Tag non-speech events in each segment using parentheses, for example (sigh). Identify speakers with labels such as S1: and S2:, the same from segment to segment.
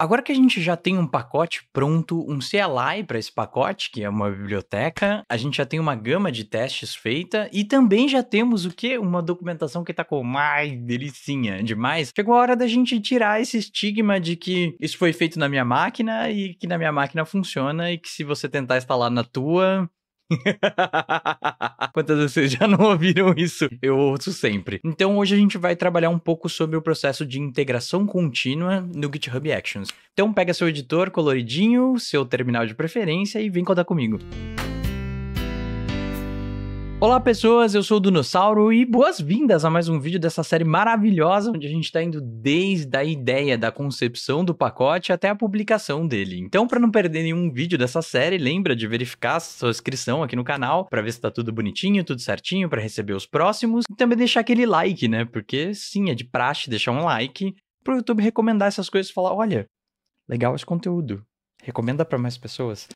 S1: Agora que a gente já tem um pacote pronto, um CLI para esse pacote, que é uma biblioteca, a gente já tem uma gama de testes feita e também já temos o que? Uma documentação que tá com mais delicinha demais. Chegou a hora da gente tirar esse estigma de que isso foi feito na minha máquina e que na minha máquina funciona e que se você tentar instalar na tua, (laughs) Quantas vezes vocês já não ouviram isso? Eu ouço sempre. Então hoje a gente vai trabalhar um pouco sobre o processo de integração contínua no GitHub Actions. Então pega seu editor coloridinho, seu terminal de preferência e vem contar comigo. Música Olá pessoas, eu sou o Dunossauro e boas-vindas a mais um vídeo dessa série maravilhosa onde a gente está indo desde a ideia da concepção do pacote até a publicação dele. Então, para não perder nenhum vídeo dessa série, lembra de verificar sua inscrição aqui no canal para ver se está tudo bonitinho, tudo certinho para receber os próximos e também deixar aquele like, né? Porque sim, é de praxe deixar um like para o YouTube recomendar essas coisas e falar, olha, legal esse conteúdo, recomenda para mais pessoas.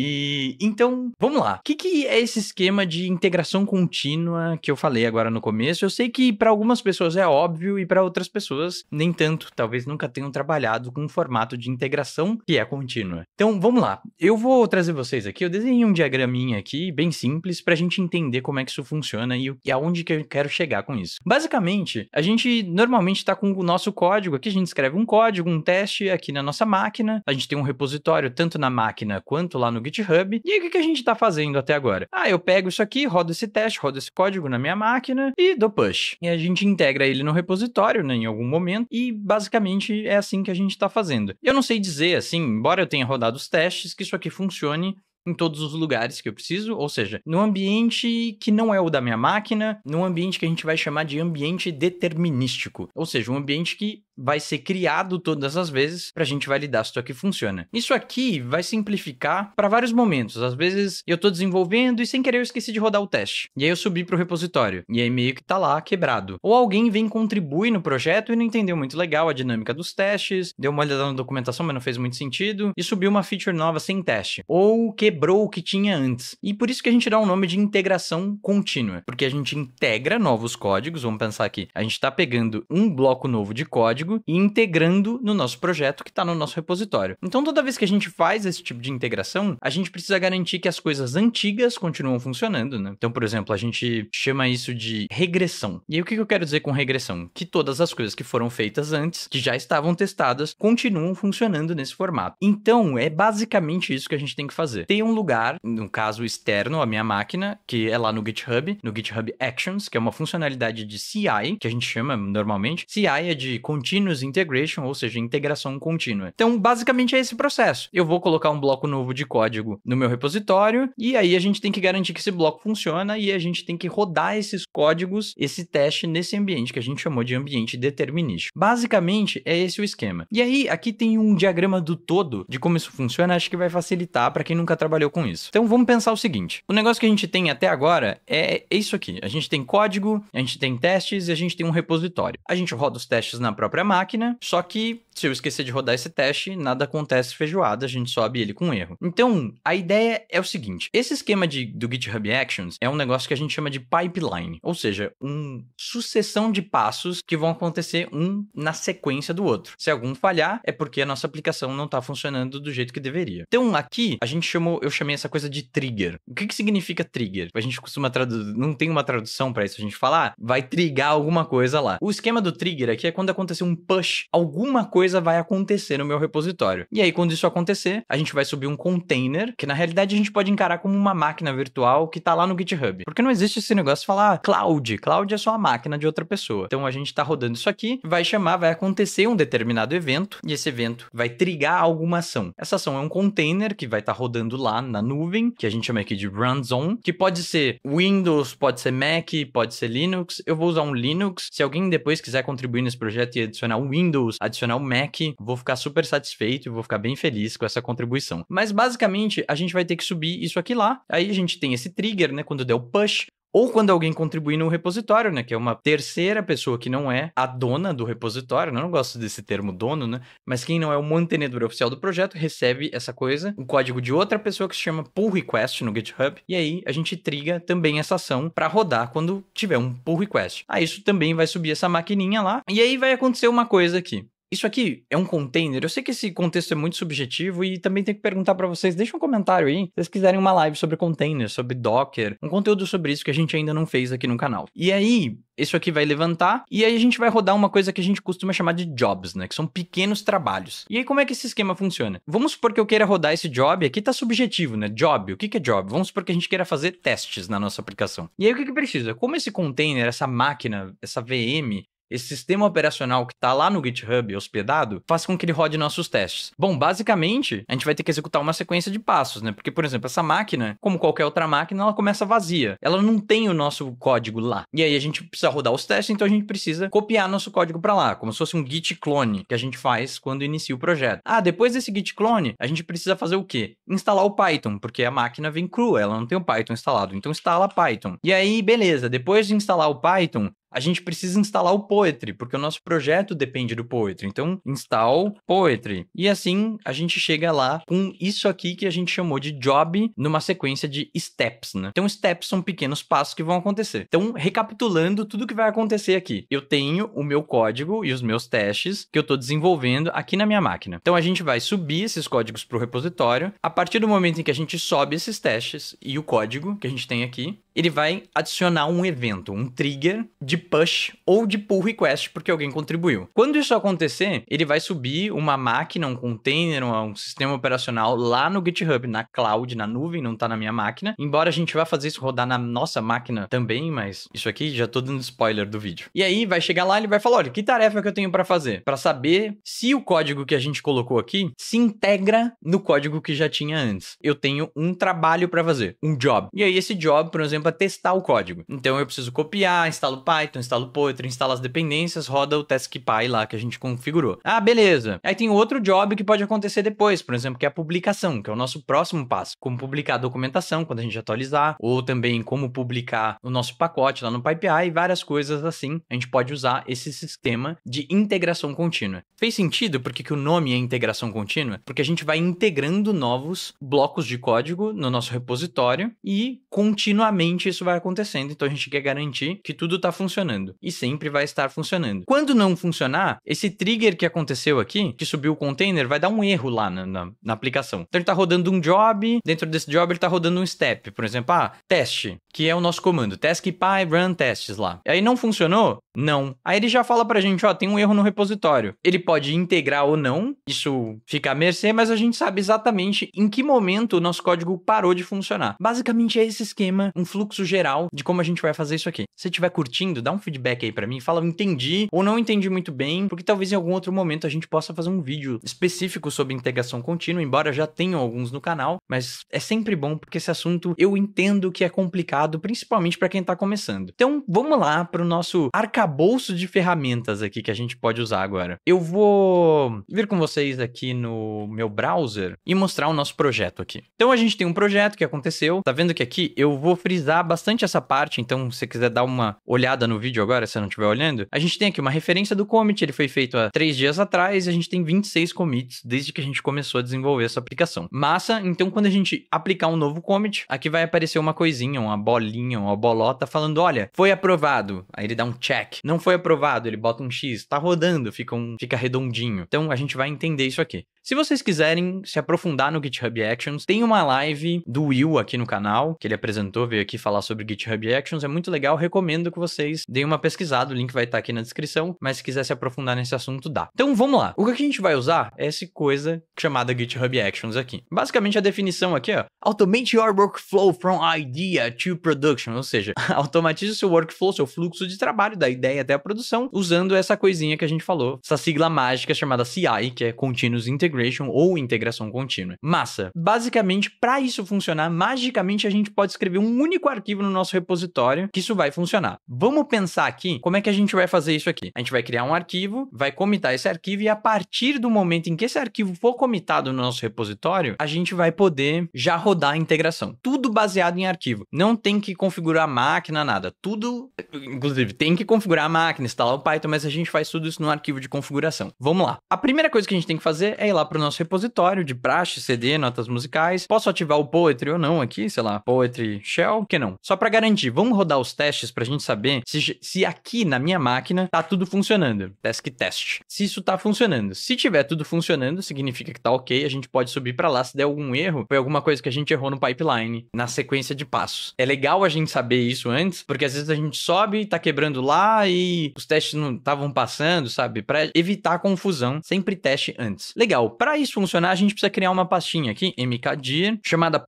S1: E então, vamos lá. O que, que é esse esquema de integração contínua que eu falei agora no começo? Eu sei que para algumas pessoas é óbvio e para outras pessoas nem tanto. Talvez nunca tenham trabalhado com um formato de integração que é contínua. Então, vamos lá. Eu vou trazer vocês aqui. Eu desenhei um diagraminha aqui, bem simples, para a gente entender como é que isso funciona e, e aonde que eu quero chegar com isso. Basicamente, a gente normalmente está com o nosso código aqui. A gente escreve um código, um teste aqui na nossa máquina. A gente tem um repositório tanto na máquina quanto lá no GitHub. E aí, o que, a gente está fazendo até agora? Ah, eu pego isso aqui, rodo esse teste, rodo esse código na minha máquina e dou push. E a gente integra ele no repositório, né, em algum momento, e basicamente é assim que a gente está fazendo. Eu não sei dizer, assim, embora eu tenha rodado os testes, que isso aqui funcione em todos os lugares que eu preciso, ou seja, num ambiente que não é o da minha máquina, num ambiente que a gente vai chamar de ambiente determinístico, ou seja, um ambiente que vai ser criado todas as vezes para a gente validar se isso aqui funciona. Isso aqui vai simplificar para vários momentos. Às vezes eu estou desenvolvendo e sem querer eu esqueci de rodar o teste. E aí eu subi para o repositório. E aí meio que está lá quebrado. Ou alguém vem contribui no projeto e não entendeu muito legal a dinâmica dos testes, deu uma olhada na documentação, mas não fez muito sentido, e subiu uma feature nova sem teste. Ou quebrou o que tinha antes. E por isso que a gente dá o um nome de integração contínua. Porque a gente integra novos códigos. Vamos pensar aqui. A gente está pegando um bloco novo de código código e integrando no nosso projeto que está no nosso repositório. Então, toda vez que a gente faz esse tipo de integração, a gente precisa garantir que as coisas antigas continuam funcionando, né? Então, por exemplo, a gente chama isso de regressão. E aí, o que eu quero dizer com regressão? Que todas as coisas que foram feitas antes, que já estavam testadas, continuam funcionando nesse formato. Então, é basicamente isso que a gente tem que fazer. Tem um lugar, no caso externo à minha máquina, que é lá no GitHub, no GitHub Actions, que é uma funcionalidade de CI, que a gente chama normalmente. CI é de continue Continuous Integration, ou seja, integração contínua. Então, basicamente é esse processo. Eu vou colocar um bloco novo de código no meu repositório e aí a gente tem que garantir que esse bloco funciona e a gente tem que rodar esses códigos, esse teste nesse ambiente que a gente chamou de ambiente determinístico. Basicamente é esse o esquema. E aí, aqui tem um diagrama do todo de como isso funciona, acho que vai facilitar para quem nunca trabalhou com isso. Então, vamos pensar o seguinte: o negócio que a gente tem até agora é isso aqui. A gente tem código, a gente tem testes e a gente tem um repositório. A gente roda os testes na própria máquina, só que se tipo, eu esquecer de rodar esse teste, nada acontece feijoada, a gente sobe ele com erro. Então, a ideia é o seguinte: esse esquema de, do GitHub Actions é um negócio que a gente chama de pipeline, ou seja, uma sucessão de passos que vão acontecer um na sequência do outro. Se algum falhar, é porque a nossa aplicação não está funcionando do jeito que deveria. Então, aqui a gente chamou, eu chamei essa coisa de trigger. O que, que significa trigger? A gente costuma traduzir, não tem uma tradução para isso a gente falar, ah, vai trigar alguma coisa lá. O esquema do trigger aqui é quando acontecer um push, alguma coisa coisa vai acontecer no meu repositório. E aí, quando isso acontecer, a gente vai subir um container, que na realidade a gente pode encarar como uma máquina virtual que está lá no GitHub. Porque não existe esse negócio de falar ah, cloud. Cloud é só a máquina de outra pessoa. Então a gente está rodando isso aqui, vai chamar, vai acontecer um determinado evento, e esse evento vai trigar alguma ação. Essa ação é um container que vai estar tá rodando lá na nuvem, que a gente chama aqui de run zone, que pode ser Windows, pode ser Mac, pode ser Linux. Eu vou usar um Linux. Se alguém depois quiser contribuir nesse projeto e adicionar um Windows, adicionar o Mac, Mac, né, vou ficar super satisfeito e vou ficar bem feliz com essa contribuição. Mas basicamente a gente vai ter que subir isso aqui lá. Aí a gente tem esse trigger, né? Quando der o push, ou quando alguém contribui no repositório, né, que é uma terceira pessoa que não é a dona do repositório, né? eu não gosto desse termo dono, né, mas quem não é o mantenedor oficial do projeto recebe essa coisa, um código de outra pessoa que se chama pull request no GitHub, e aí a gente triga também essa ação para rodar quando tiver um pull request. Aí ah, isso também vai subir essa maquininha lá, e aí vai acontecer uma coisa aqui isso aqui é um container? Eu sei que esse contexto é muito subjetivo e também tenho que perguntar para vocês, deixa um comentário aí, se vocês quiserem uma live sobre container, sobre Docker, um conteúdo sobre isso que a gente ainda não fez aqui no canal. E aí, isso aqui vai levantar e aí a gente vai rodar uma coisa que a gente costuma chamar de jobs, né, que são pequenos trabalhos. E aí como é que esse esquema funciona? Vamos supor que eu queira rodar esse job, aqui tá subjetivo, né? Job, o que é job? Vamos supor que a gente queira fazer testes na nossa aplicação. E aí o que que precisa? Como esse container, essa máquina, essa VM, esse sistema operacional que está lá no GitHub hospedado, faz com que ele rode nossos testes. Bom, basicamente, a gente vai ter que executar uma sequência de passos, né? Porque, por exemplo, essa máquina, como qualquer outra máquina, ela começa vazia. Ela não tem o nosso código lá. E aí a gente precisa rodar os testes, então a gente precisa copiar nosso código para lá, como se fosse um git clone que a gente faz quando inicia o projeto. Ah, depois desse git clone, a gente precisa fazer o quê? Instalar o Python, porque a máquina vem crua, ela não tem o Python instalado. Então instala Python. E aí, beleza, depois de instalar o Python, a gente precisa instalar o Poetry, porque o nosso projeto depende do Poetry. Então, install Poetry. E assim, a gente chega lá com isso aqui que a gente chamou de job numa sequência de steps, né? Então, steps são pequenos passos que vão acontecer. Então, recapitulando tudo que vai acontecer aqui. Eu tenho o meu código e os meus testes que eu estou desenvolvendo aqui na minha máquina. Então, a gente vai subir esses códigos para o repositório. A partir do momento em que a gente sobe esses testes e o código que a gente tem aqui, ele vai adicionar um evento, um trigger de push ou de pull request porque alguém contribuiu. Quando isso acontecer, ele vai subir uma máquina, um container, um sistema operacional lá no GitHub, na cloud, na nuvem, não tá na minha máquina. Embora a gente vá fazer isso rodar na nossa máquina também, mas isso aqui já tô dando spoiler do vídeo. E aí vai chegar lá, ele vai falar, olha, que tarefa que eu tenho para fazer? Para saber se o código que a gente colocou aqui se integra no código que já tinha antes. Eu tenho um trabalho para fazer, um job. E aí esse job, por exemplo, é testar o código. Então eu preciso copiar, instalo Python, Python, instala o Poetry, instala as dependências, roda o TaskPy lá que a gente configurou. Ah, beleza. Aí tem outro job que pode acontecer depois, por exemplo, que é a publicação, que é o nosso próximo passo. Como publicar a documentação quando a gente atualizar, ou também como publicar o nosso pacote lá no PyPI e várias coisas assim. A gente pode usar esse sistema de integração contínua. Fez sentido porque que o nome é integração contínua? Porque a gente vai integrando novos blocos de código no nosso repositório e continuamente isso vai acontecendo. Então a gente quer garantir que tudo está funcionando funcionando e sempre vai estar funcionando. Quando não funcionar, esse trigger que aconteceu aqui, que subiu o container, vai dar um erro lá na, na, na aplicação. Então ele está rodando um job, dentro desse job ele está rodando um step, por exemplo, ah, teste, que é o nosso comando, taskpy run tests lá. Aí não funcionou? Não. Aí ele já fala pra gente, ó, tem um erro no repositório. Ele pode integrar ou não, isso fica a mercê, mas a gente sabe exatamente em que momento o nosso código parou de funcionar. Basicamente é esse esquema, um fluxo geral de como a gente vai fazer isso aqui. Se estiver curtindo, dá um feedback aí para mim, fala, entendi ou não entendi muito bem, porque talvez em algum outro momento a gente possa fazer um vídeo específico sobre integração contínua, embora já tenham alguns no canal, mas é sempre bom porque esse assunto eu entendo que é complicado, principalmente para quem tá começando. Então, vamos lá para o nosso arcabouço de ferramentas aqui que a gente pode usar agora. Eu vou vir com vocês aqui no meu browser e mostrar o nosso projeto aqui. Então, a gente tem um projeto que aconteceu, tá vendo que aqui eu vou frisar bastante essa parte, então se você quiser dar uma olhada no vídeo agora, se eu não estiver olhando, a gente tem aqui uma referência do commit, ele foi feito há três dias atrás, e a gente tem 26 commits desde que a gente começou a desenvolver essa aplicação. Massa, então quando a gente aplicar um novo commit, aqui vai aparecer uma coisinha, uma bolinha, uma bolota falando, olha, foi aprovado. Aí ele dá um check. Não foi aprovado, ele bota um X. Tá rodando, fica, um, fica redondinho. Então a gente vai entender isso aqui. Se vocês quiserem se aprofundar no GitHub Actions, tem uma live do Will aqui no canal, que ele apresentou, veio aqui falar sobre GitHub Actions, é muito legal, recomendo que vocês Dei uma pesquisada, o link vai estar tá aqui na descrição, mas se quiser se aprofundar nesse assunto, dá. Então vamos lá. O que a gente vai usar é essa coisa chamada GitHub Actions aqui. Basicamente a definição aqui, ó, automate your workflow from idea to production, ou seja, (laughs) automatize seu workflow, seu fluxo de trabalho da ideia até a produção, usando essa coisinha que a gente falou, essa sigla mágica chamada CI, que é Continuous Integration ou integração contínua. Massa. Basicamente, para isso funcionar, magicamente a gente pode escrever um único arquivo no nosso repositório que isso vai funcionar. Vamos pensar pensar aqui como é que a gente vai fazer isso aqui. A gente vai criar um arquivo, vai comitar esse arquivo e a partir do momento em que esse arquivo for comitado no nosso repositório, a gente vai poder já rodar a integração. Tudo baseado em arquivo. Não tem que configurar a máquina, nada. Tudo, inclusive, tem que configurar a máquina, instalar o Python, mas a gente faz tudo isso no arquivo de configuração. Vamos lá. A primeira coisa que a gente tem que fazer é ir lá para o nosso repositório de praxe, CD, notas musicais. Posso ativar o Poetry ou não aqui, sei lá, Poetry Shell, que não. Só para garantir, vamos rodar os testes para a gente saber se se aqui na minha máquina tá tudo funcionando. Task test. Se isso tá funcionando. Se tiver tudo funcionando, significa que tá ok, a gente pode subir para lá. Se der algum erro, foi alguma coisa que a gente errou no pipeline, na sequência de passos. É legal a gente saber isso antes, porque às vezes a gente sobe, tá quebrando lá e os testes não estavam passando, sabe? Para evitar confusão, sempre teste antes. Legal. Para isso funcionar, a gente precisa criar uma pastinha aqui, mkdir, chamada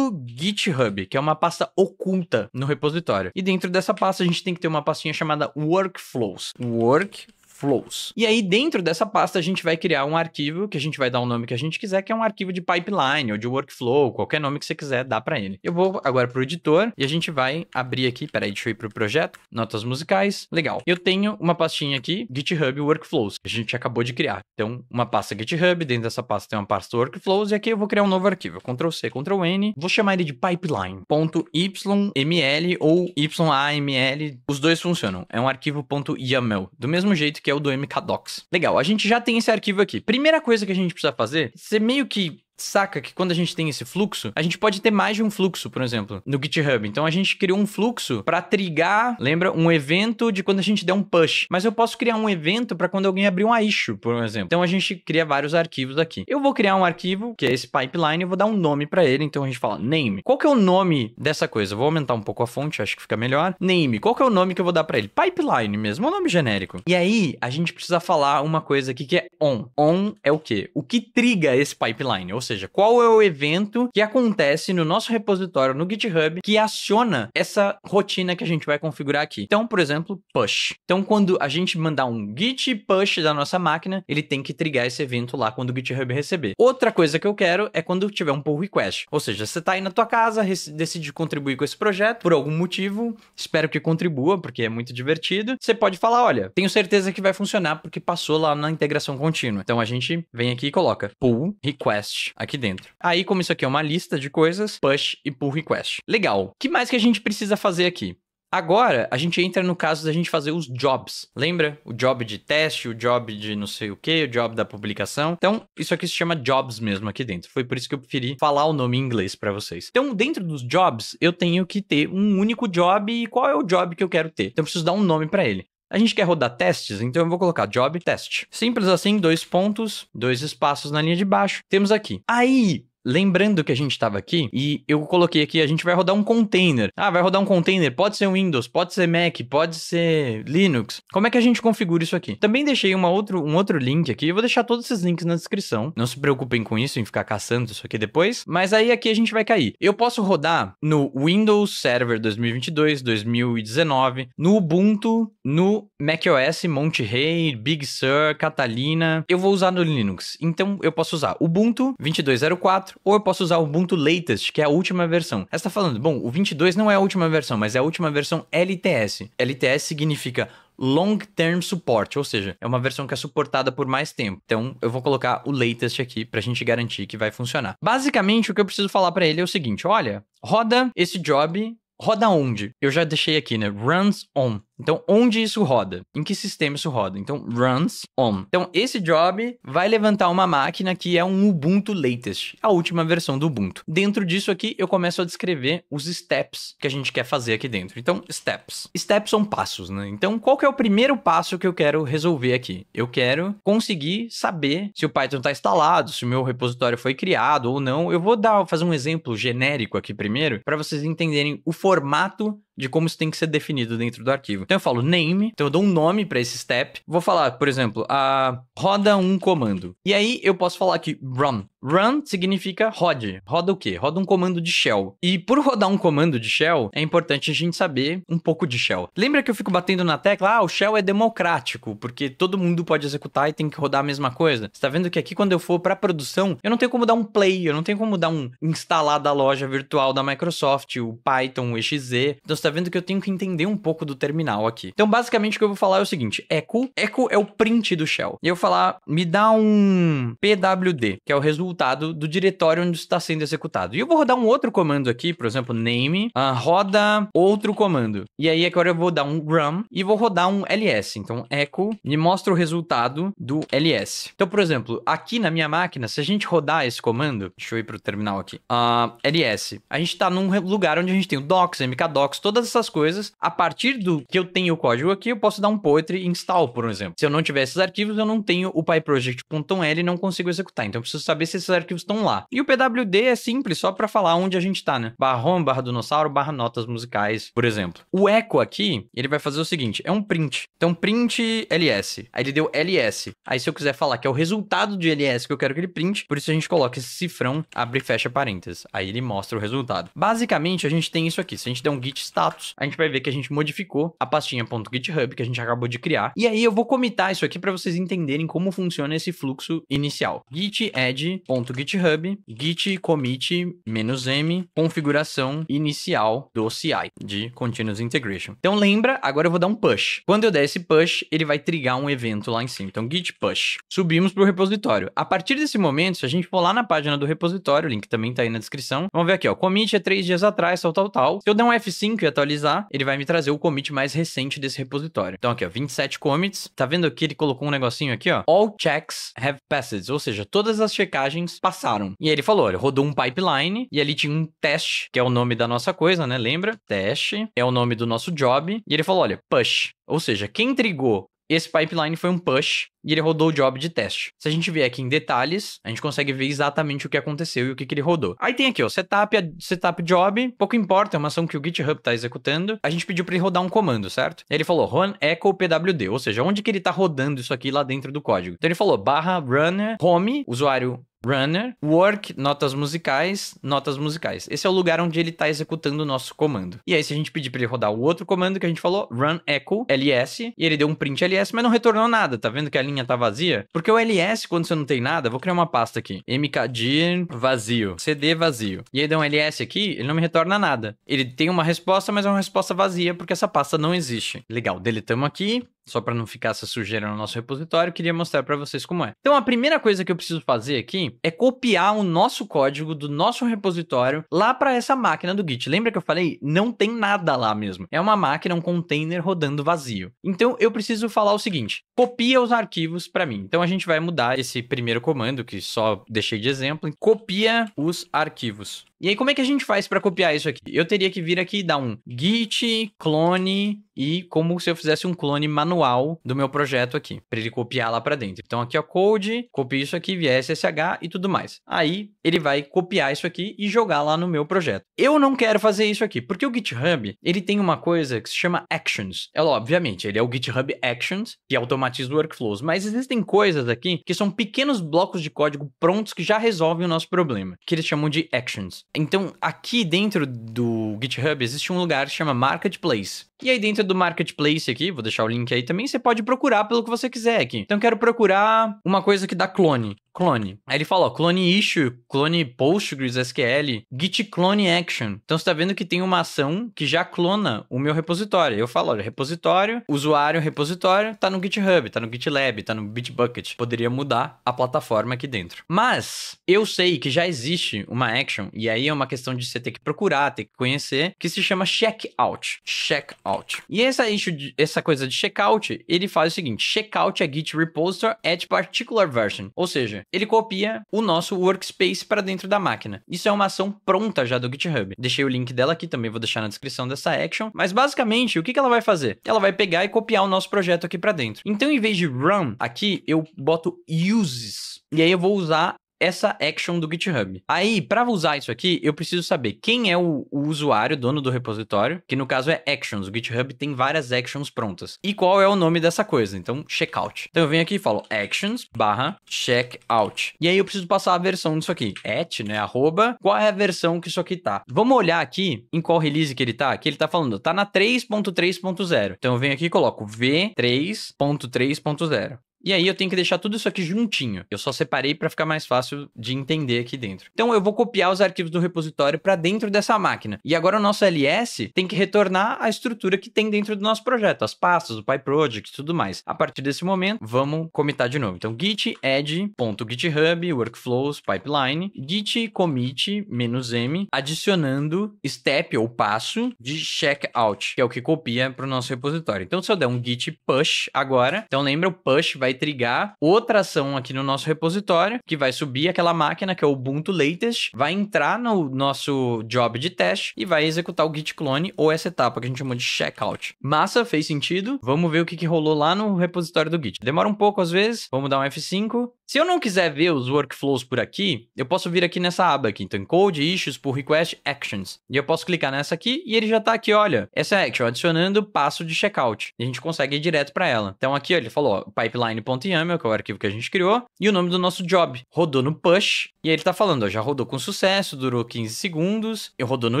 S1: .github, que é uma pasta oculta no repositório. E dentro dessa pasta a gente tem que ter tem uma pastinha chamada Workflows. Work flows. E aí, dentro dessa pasta, a gente vai criar um arquivo que a gente vai dar o um nome que a gente quiser, que é um arquivo de pipeline ou de workflow, qualquer nome que você quiser dar para ele. Eu vou agora para o editor e a gente vai abrir aqui. Peraí, deixa eu ir o projeto, notas musicais. Legal. Eu tenho uma pastinha aqui, GitHub Workflows, que a gente acabou de criar. Então, uma pasta GitHub, dentro dessa pasta tem uma pasta Workflows, e aqui eu vou criar um novo arquivo. Ctrl C, Ctrl N, vou chamar ele de pipeline.yml ou YAML. Os dois funcionam. É um arquivo .yaml. Do mesmo jeito que que é o do MKDocs. Legal, a gente já tem esse arquivo aqui. Primeira coisa que a gente precisa fazer, você meio que saca que quando a gente tem esse fluxo, a gente pode ter mais de um fluxo, por exemplo, no GitHub. Então a gente criou um fluxo para trigar, lembra, um evento de quando a gente der um push. Mas eu posso criar um evento para quando alguém abrir um issue, por exemplo. Então a gente cria vários arquivos aqui. Eu vou criar um arquivo, que é esse pipeline, eu vou dar um nome para ele, então a gente fala name. Qual que é o nome dessa coisa? Eu vou aumentar um pouco a fonte, acho que fica melhor. Name. Qual que é o nome que eu vou dar para ele? Pipeline mesmo, é um nome genérico. E aí a gente precisa falar uma coisa aqui que é on. On é o quê? O que triga esse pipeline? Ou seja, qual é o evento que acontece no nosso repositório no GitHub que aciona essa rotina que a gente vai configurar aqui. Então, por exemplo, push. Então, quando a gente mandar um git push da nossa máquina, ele tem que trigar esse evento lá quando o GitHub receber. Outra coisa que eu quero é quando tiver um pull request. Ou seja, você está aí na tua casa, decide contribuir com esse projeto por algum motivo, espero que contribua, porque é muito divertido. Você pode falar, olha, tenho certeza que vai funcionar porque passou lá na integração contínua. Então a gente vem aqui e coloca pull request aqui dentro. Aí, como isso aqui é uma lista de coisas, push e pull request. Legal. O que mais que a gente precisa fazer aqui? Agora, a gente entra no caso da gente fazer os jobs. Lembra? O job de teste, o job de não sei o que, o job da publicação. Então, isso aqui se chama jobs mesmo aqui dentro. Foi por isso que eu preferi falar o nome em inglês para vocês. Então, dentro dos jobs, eu tenho que ter um único job e qual é o job que eu quero ter. Então, eu preciso dar um nome para ele. A gente quer rodar testes, então eu vou colocar job test. Simples assim, dois pontos, dois espaços na linha de baixo. Temos aqui. Aí, Lembrando que a gente estava aqui e eu coloquei aqui, a gente vai rodar um container. Ah, vai rodar um container, pode ser Windows, pode ser Mac, pode ser Linux. Como é que a gente configura isso aqui? Também deixei uma outro, um outro link aqui, eu vou deixar todos esses links na descrição. Não se preocupem com isso, em ficar caçando isso aqui depois, mas aí aqui a gente vai cair. Eu posso rodar no Windows Server 2022, 2019, no Ubuntu, no macOS Monte Rey, Big Sur, Catalina. Eu vou usar no Linux, então eu posso usar Ubuntu 2204, ou eu posso usar o Ubuntu Latest, que é a última versão. Aí você tá falando, bom, o 22 não é a última versão, mas é a última versão LTS. LTS significa Long Term Support, ou seja, é uma versão que é suportada por mais tempo. Então, eu vou colocar o latest aqui para a gente garantir que vai funcionar. Basicamente, o que eu preciso falar para ele é o seguinte, olha, roda esse job Roda onde? Eu já deixei aqui, né? Runs on. Então, onde isso roda? Em que sistema isso roda? Então, runs on. Então, esse job vai levantar uma máquina que é um Ubuntu latest, a última versão do Ubuntu. Dentro disso aqui, eu começo a descrever os steps que a gente quer fazer aqui dentro. Então, steps. Steps são passos, né? Então, qual que é o primeiro passo que eu quero resolver aqui? Eu quero conseguir saber se o Python está instalado, se o meu repositório foi criado ou não. Eu vou dar, fazer um exemplo genérico aqui primeiro, para vocês entenderem o formato de como isso tem que ser definido dentro do arquivo. Então eu falo name, então eu dou um nome para esse step. Vou falar, por exemplo, a roda um comando. E aí eu posso falar aqui run. Run significa rode. Roda o quê? Roda um comando de shell. E por rodar um comando de shell, é importante a gente saber um pouco de shell. Lembra que eu fico batendo na tecla, ah, o shell é democrático, porque todo mundo pode executar e tem que rodar a mesma coisa. Você tá vendo que aqui quando eu for para produção, eu não tenho como dar um play, eu não tenho como dar um instalar da loja virtual da Microsoft, o Python, o exe. Então você tá vendo que eu tenho que entender um pouco do terminal aqui. Então basicamente o que eu vou falar é o seguinte, echo, echo é o print do shell. E eu vou falar, me dá um pwd, que é o resultado resultado do diretório onde está sendo executado. E eu vou rodar um outro comando aqui, por exemplo, name, uh, roda outro comando. E aí agora eu vou dar um run e vou rodar um ls. Então echo me mostra o resultado do ls. Então, por exemplo, aqui na minha máquina, se a gente rodar esse comando, deixa eu ir para o terminal aqui, uh, ah, ls, a gente está num lugar onde a gente tem o docs, mkdocs, todas essas coisas. A partir do que eu tenho o código aqui, eu posso dar um poetry install, por exemplo. Se eu não tiver esses arquivos, eu não tenho o pyproject.l e não consigo executar. Então, eu preciso saber se esses arquivos estão lá. E o PWD é simples, só para falar onde a gente tá, né? Barra home, barra dinossauro, barra notas musicais, por exemplo. O echo aqui, ele vai fazer o seguinte, é um print. Então, print ls. Aí ele deu ls. Aí se eu quiser falar que é o resultado de ls que eu quero que ele print, por isso a gente coloca esse cifrão, abre e fecha parênteses. Aí ele mostra o resultado. Basicamente, a gente tem isso aqui. Se a gente der um git status, a gente vai ver que a gente modificou a pastinha .github que a gente acabou de criar. E aí eu vou comitar isso aqui para vocês entenderem como funciona esse fluxo inicial. Git add github git commit -m, configuração inicial do CI, de Continuous Integration. Então lembra, agora eu vou dar um push. Quando eu der esse push, ele vai trigar um evento lá em cima. Então git push. Subimos para o repositório. A partir desse momento, se a gente for lá na página do repositório, o link também tá aí na descrição, vamos ver aqui, ó, commit é três dias atrás, tal, tal, tal. Se eu der um F5 e atualizar, ele vai me trazer o commit mais recente desse repositório. Então aqui, ó, 27 commits. Tá vendo que ele colocou um negocinho aqui, ó? All checks have passed, ou seja, todas as checagens passaram. E ele falou: olha, rodou um pipeline e ali tinha um teste, que é o nome da nossa coisa, né? Lembra? Teste é o nome do nosso job. E ele falou: olha, push. Ou seja, quem trigou esse pipeline foi um push e ele rodou o job de teste. Se a gente vier aqui em detalhes, a gente consegue ver exatamente o que aconteceu e o que, que ele rodou. Aí tem aqui, ó, setup, setup job, pouco importa, é uma ação que o GitHub está executando. A gente pediu para ele rodar um comando, certo? Ele falou run echo pwd, ou seja, onde que ele está rodando isso aqui lá dentro do código. Então ele falou barra runner home, usuário Runner, Work, notas musicais, notas musicais. Esse é o lugar onde ele está executando o nosso comando. E aí, se a gente pedir para ele rodar o outro comando que a gente falou, Run Echo, LS, e ele deu um print LS, mas não retornou nada. Tá vendo que a linha pastinha tá vazia? Porque o ls, quando você não tem nada, vou criar uma pasta aqui. mkdir vazio, cd vazio. E aí dá um ls aqui, ele não me retorna nada. Ele tem uma resposta, mas é uma resposta vazia, porque essa pasta não existe. Legal, deletamos aqui, só para não ficar essa sujeira no nosso repositório, queria mostrar para vocês como é. Então a primeira coisa que eu preciso fazer aqui é copiar o nosso código do nosso repositório lá para essa máquina do Git. Lembra que eu falei? Não tem nada lá mesmo. É uma máquina, um container rodando vazio. Então eu preciso falar o seguinte: copia os arquivos para mim. Então a gente vai mudar esse primeiro comando que só deixei de exemplo, copia os arquivos. E aí, como é que a gente faz para copiar isso aqui? Eu teria que vir aqui e dar um git clone e como se eu fizesse um clone manual manual do meu projeto aqui, para ele copiar lá para dentro. Então aqui é o code, copia isso aqui via SSH e tudo mais. Aí ele vai copiar isso aqui e jogar lá no meu projeto. Eu não quero fazer isso aqui, porque o GitHub, ele tem uma coisa que se chama Actions. É obviamente, ele é o GitHub Actions, que automatiza workflows, mas existem coisas aqui que são pequenos blocos de código prontos que já resolvem o nosso problema, que eles chamam de Actions. Então, aqui dentro do GitHub existe um lugar que chama Marketplace. E aí dentro do Marketplace aqui, vou deixar o link aí também você pode procurar pelo que você quiser aqui. Então, quero procurar uma coisa que dá clone clone. Aí ele fala, ó, clone issue, clone Postgres, SQL, git clone action. Então você está vendo que tem uma ação que já clona o meu repositório. Eu falo, olha, repositório, usuário, repositório, tá no GitHub, tá no GitLab, tá no Bitbucket. Poderia mudar a plataforma aqui dentro. Mas eu sei que já existe uma action, e aí é uma questão de você ter que procurar, ter que conhecer, que se chama checkout. Checkout. E essa, issue essa coisa de checkout, ele faz o seguinte: checkout é git repository at particular version. Ou seja, ele copia o nosso workspace para dentro da máquina. Isso é uma ação pronta já do GitHub. Deixei o link dela aqui também, vou deixar na descrição dessa action. Mas basicamente, o que, ela vai fazer? Ela vai pegar e copiar o nosso projeto aqui para dentro. Então, em vez de run, aqui eu boto uses. E aí eu vou usar essa action do GitHub. Aí, para usar isso aqui, eu preciso saber quem é o, o, usuário, dono do repositório, que no caso é actions. O GitHub tem várias actions prontas. E qual é o nome dessa coisa? Então, checkout. Então eu venho aqui e falo actions barra checkout. E aí eu preciso passar a versão disso aqui. At, né? Arroba. Qual é a versão que isso aqui tá? Vamos olhar aqui em qual release que ele tá. Que ele tá falando, tá na 3.3.0. Então eu venho aqui e coloco V3.3.0. E aí eu tenho que deixar tudo isso aqui juntinho. Eu só separei para ficar mais fácil de entender aqui dentro. Então eu vou copiar os arquivos do repositório para dentro dessa máquina. E agora o nosso LS tem que retornar a estrutura que tem dentro do nosso projeto, as pastas, o PyProject e tudo mais. A partir desse momento, vamos comitar de novo. Então git add .github workflows pipeline git commit -m adicionando step ou passo de checkout, que é o que copia para o nosso repositório. Então se eu der um git push agora, então lembra o push vai vai trigar outra ação aqui no nosso repositório, que vai subir aquela máquina que é o Ubuntu Latest, vai entrar no nosso job de teste e vai executar o git clone ou essa etapa que a gente chamou de checkout. Massa, fez sentido. Vamos ver o que, que rolou lá no repositório do git. Demora um pouco às vezes, vamos dar um F5, se eu não quiser ver os workflows por aqui, eu posso vir aqui nessa aba aqui, então Code, Issues, por Request, Actions. E eu posso clicar nessa aqui e ele já está aqui, olha, essa é action, adicionando passo de checkout. E a gente consegue ir direto para ela. Então aqui ó, ele falou pipeline.yaml, que é o arquivo que a gente criou, e o nome do nosso job. Rodou no push, e aí ele está falando, ó, já rodou com sucesso, durou 15 segundos, eu rodou no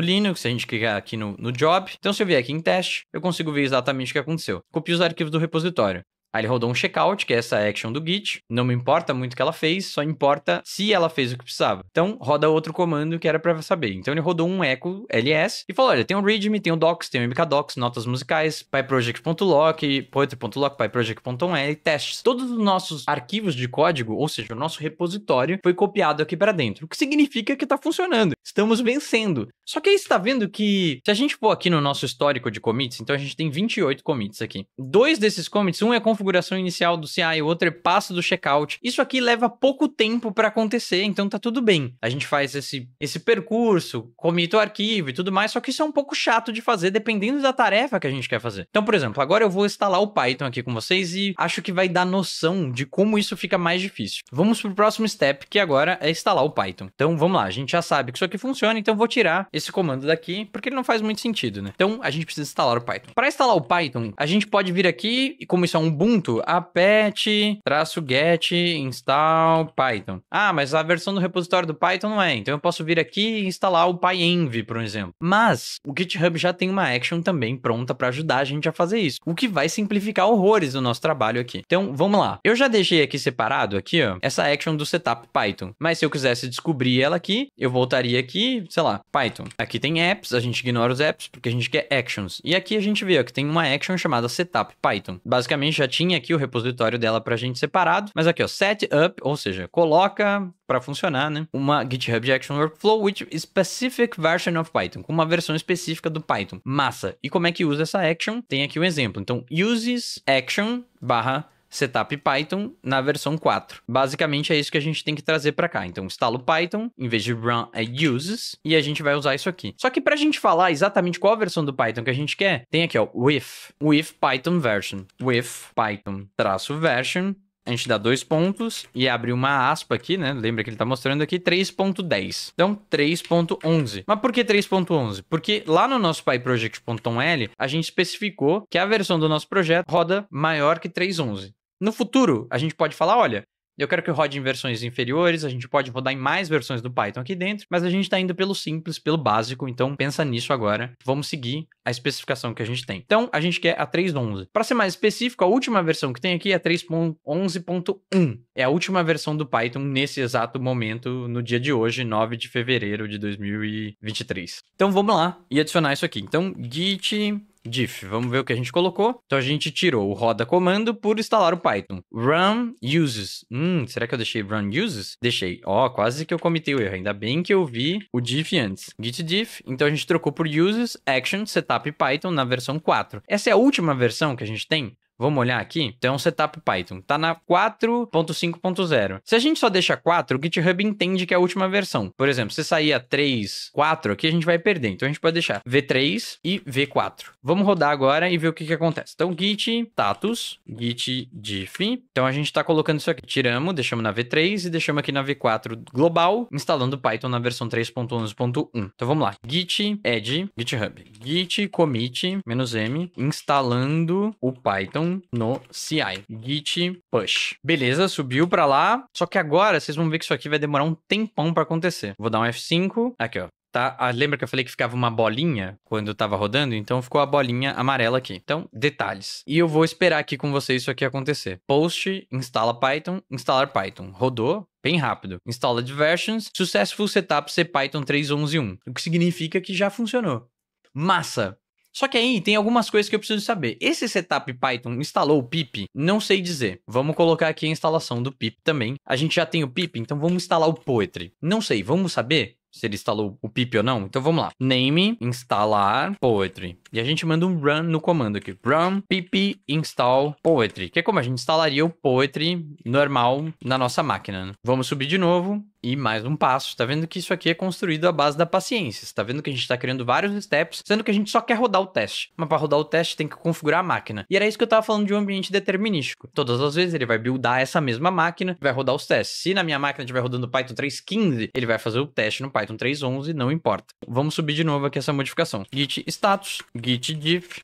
S1: Linux, se a gente clicar aqui no, no job. Então se eu vier aqui em teste, eu consigo ver exatamente o que aconteceu. Copio os arquivos do repositório. Aí ele rodou um checkout, que é essa action do Git. Não me importa muito o que ela fez, só importa se ela fez o que precisava. Então, roda outro comando que era para saber. Então, ele rodou um echo ls e falou: olha, tem o um readme, tem o um docs, tem o um mkdocs, notas musicais, pyproject.lock, poetry.lock, pyproject.on, testes. Todos os nossos arquivos de código, ou seja, o nosso repositório, foi copiado aqui para dentro. O que significa que está funcionando. Estamos vencendo. Só que aí está vendo que, se a gente for aqui no nosso histórico de commits, então a gente tem 28 commits aqui. Dois desses commits, um é configuração inicial do CI, o outro é passo do checkout. Isso aqui leva pouco tempo para acontecer, então tá tudo bem. A gente faz esse, esse percurso, comita o arquivo e tudo mais, só que isso é um pouco chato de fazer dependendo da tarefa que a gente quer fazer. Então, por exemplo, agora eu vou instalar o Python aqui com vocês e acho que vai dar noção de como isso fica mais difícil. Vamos pro próximo step, que agora é instalar o Python. Então, vamos lá, a gente já sabe que isso aqui funciona, então vou tirar esse comando daqui, porque ele não faz muito sentido, né? Então, a gente precisa instalar o Python. Para instalar o Python, a gente pode vir aqui e como isso é um Ubuntu, apet, get, install Python. Ah, mas a versão do repositório do Python não é, então eu posso vir aqui e instalar o PyEnv, por exemplo. Mas o GitHub já tem uma action também pronta para ajudar a gente a fazer isso, o que vai simplificar horrores o nosso trabalho aqui. Então, vamos lá. Eu já deixei aqui separado aqui, ó, essa action do setup Python. Mas se eu quisesse descobrir ela aqui, eu voltaria aqui, sei lá, Python. Aqui tem apps, a gente ignora os apps porque a gente quer actions. E aqui a gente vê ó, que tem uma action chamada setup Python. Basicamente já tinha tinha aqui o repositório dela para a gente separado, mas aqui, ó, set up, ou seja, coloca para funcionar, né? Uma GitHub Action Workflow with specific version of Python, com uma versão específica do Python. Massa. E como é que usa essa action? Tem aqui um exemplo. Então, uses action barra setup Python na versão 4. Basicamente é isso que a gente tem que trazer para cá. Então, instalo Python, em vez de run é uses, e a gente vai usar isso aqui. Só que para a gente falar exatamente qual a versão do Python que a gente quer, tem aqui, ó, with, with Python version, with Python traço version, a gente dá dois pontos e abre uma aspa aqui, né? Lembra que ele tá mostrando aqui 3.10. Então, 3.11. Mas por que 3.11? Porque lá no nosso PyProject.l, a gente especificou que a versão do nosso projeto roda maior que 3.11. No futuro, a gente pode falar, olha, eu quero que rode em versões inferiores, a gente pode rodar em mais versões do Python aqui dentro, mas a gente está indo pelo simples, pelo básico, então pensa nisso agora. Vamos seguir a especificação que a gente tem. Então, a gente quer a 3.11. Para ser mais específico, a última versão que tem aqui é a 3.11.1. É a última versão do Python nesse exato momento, no dia de hoje, 9 de fevereiro de 2023. Então, vamos lá e adicionar isso aqui. Então, git diff, vamos ver o que a gente colocou. Então a gente tirou o roda comando por instalar o Python. Run uses. Hum, será que eu deixei run uses? Deixei. Ó, oh, quase que eu cometi o erro. Ainda bem que eu vi o diff antes. Git diff. Então a gente trocou por uses, action, setup Python na versão 4. Essa é a última versão que a gente tem. Vamos olhar aqui? Então, setup Python. Tá na 4.5.0. Se a gente só deixa 4, o GitHub entende que é a última versão. Por exemplo, se sair a 3, 4 aqui, a gente vai perder. Então, a gente pode deixar V3 e V4. Vamos rodar agora e ver o que, que acontece. Então, git status, git diff. Então, a gente está colocando isso aqui. Tiramos, deixamos na V3 e deixamos aqui na V4 global, instalando Python na versão 3.11.1. Então, vamos lá. git add, GitHub. git commit, menos M, instalando o Python Python no CI. Git push. Beleza, subiu para lá. Só que agora vocês vão ver que isso aqui vai demorar um tempão para acontecer. Vou dar um F5. Aqui, ó. Tá? Ah, lembra que eu falei que ficava uma bolinha quando eu tava rodando? Então ficou a bolinha amarela aqui. Então, detalhes. E eu vou esperar aqui com vocês isso aqui acontecer. Post, instala Python, instalar Python. Rodou, bem rápido. Instala diversions, successful setup C Python 3.11.1. O que significa que já funcionou. Massa! Só que aí tem algumas coisas que eu preciso saber. Esse setup Python instalou o pip? Não sei dizer. Vamos colocar aqui a instalação do pip também. A gente já tem o pip, então vamos instalar o Poetry. Não sei, vamos saber? se ele instalou o pip ou não. Então vamos lá. Name instalar poetry. E a gente manda um run no comando aqui. Run pip install poetry. Que é como a gente instalaria o poetry normal na nossa máquina. Né? Vamos subir de novo. E mais um passo. Tá vendo que isso aqui é construído à base da paciência. Você tá vendo que a gente tá criando vários steps, sendo que a gente só quer rodar o teste. Mas para rodar o teste tem que configurar a máquina. E era isso que eu tava falando de um ambiente determinístico. Todas as vezes ele vai buildar essa mesma máquina, vai rodar os testes. Se na minha máquina estiver rodando Python 3.15, ele vai fazer o teste no Python 3.11, não importa. Vamos subir de novo aqui essa modificação. Git status, git diff,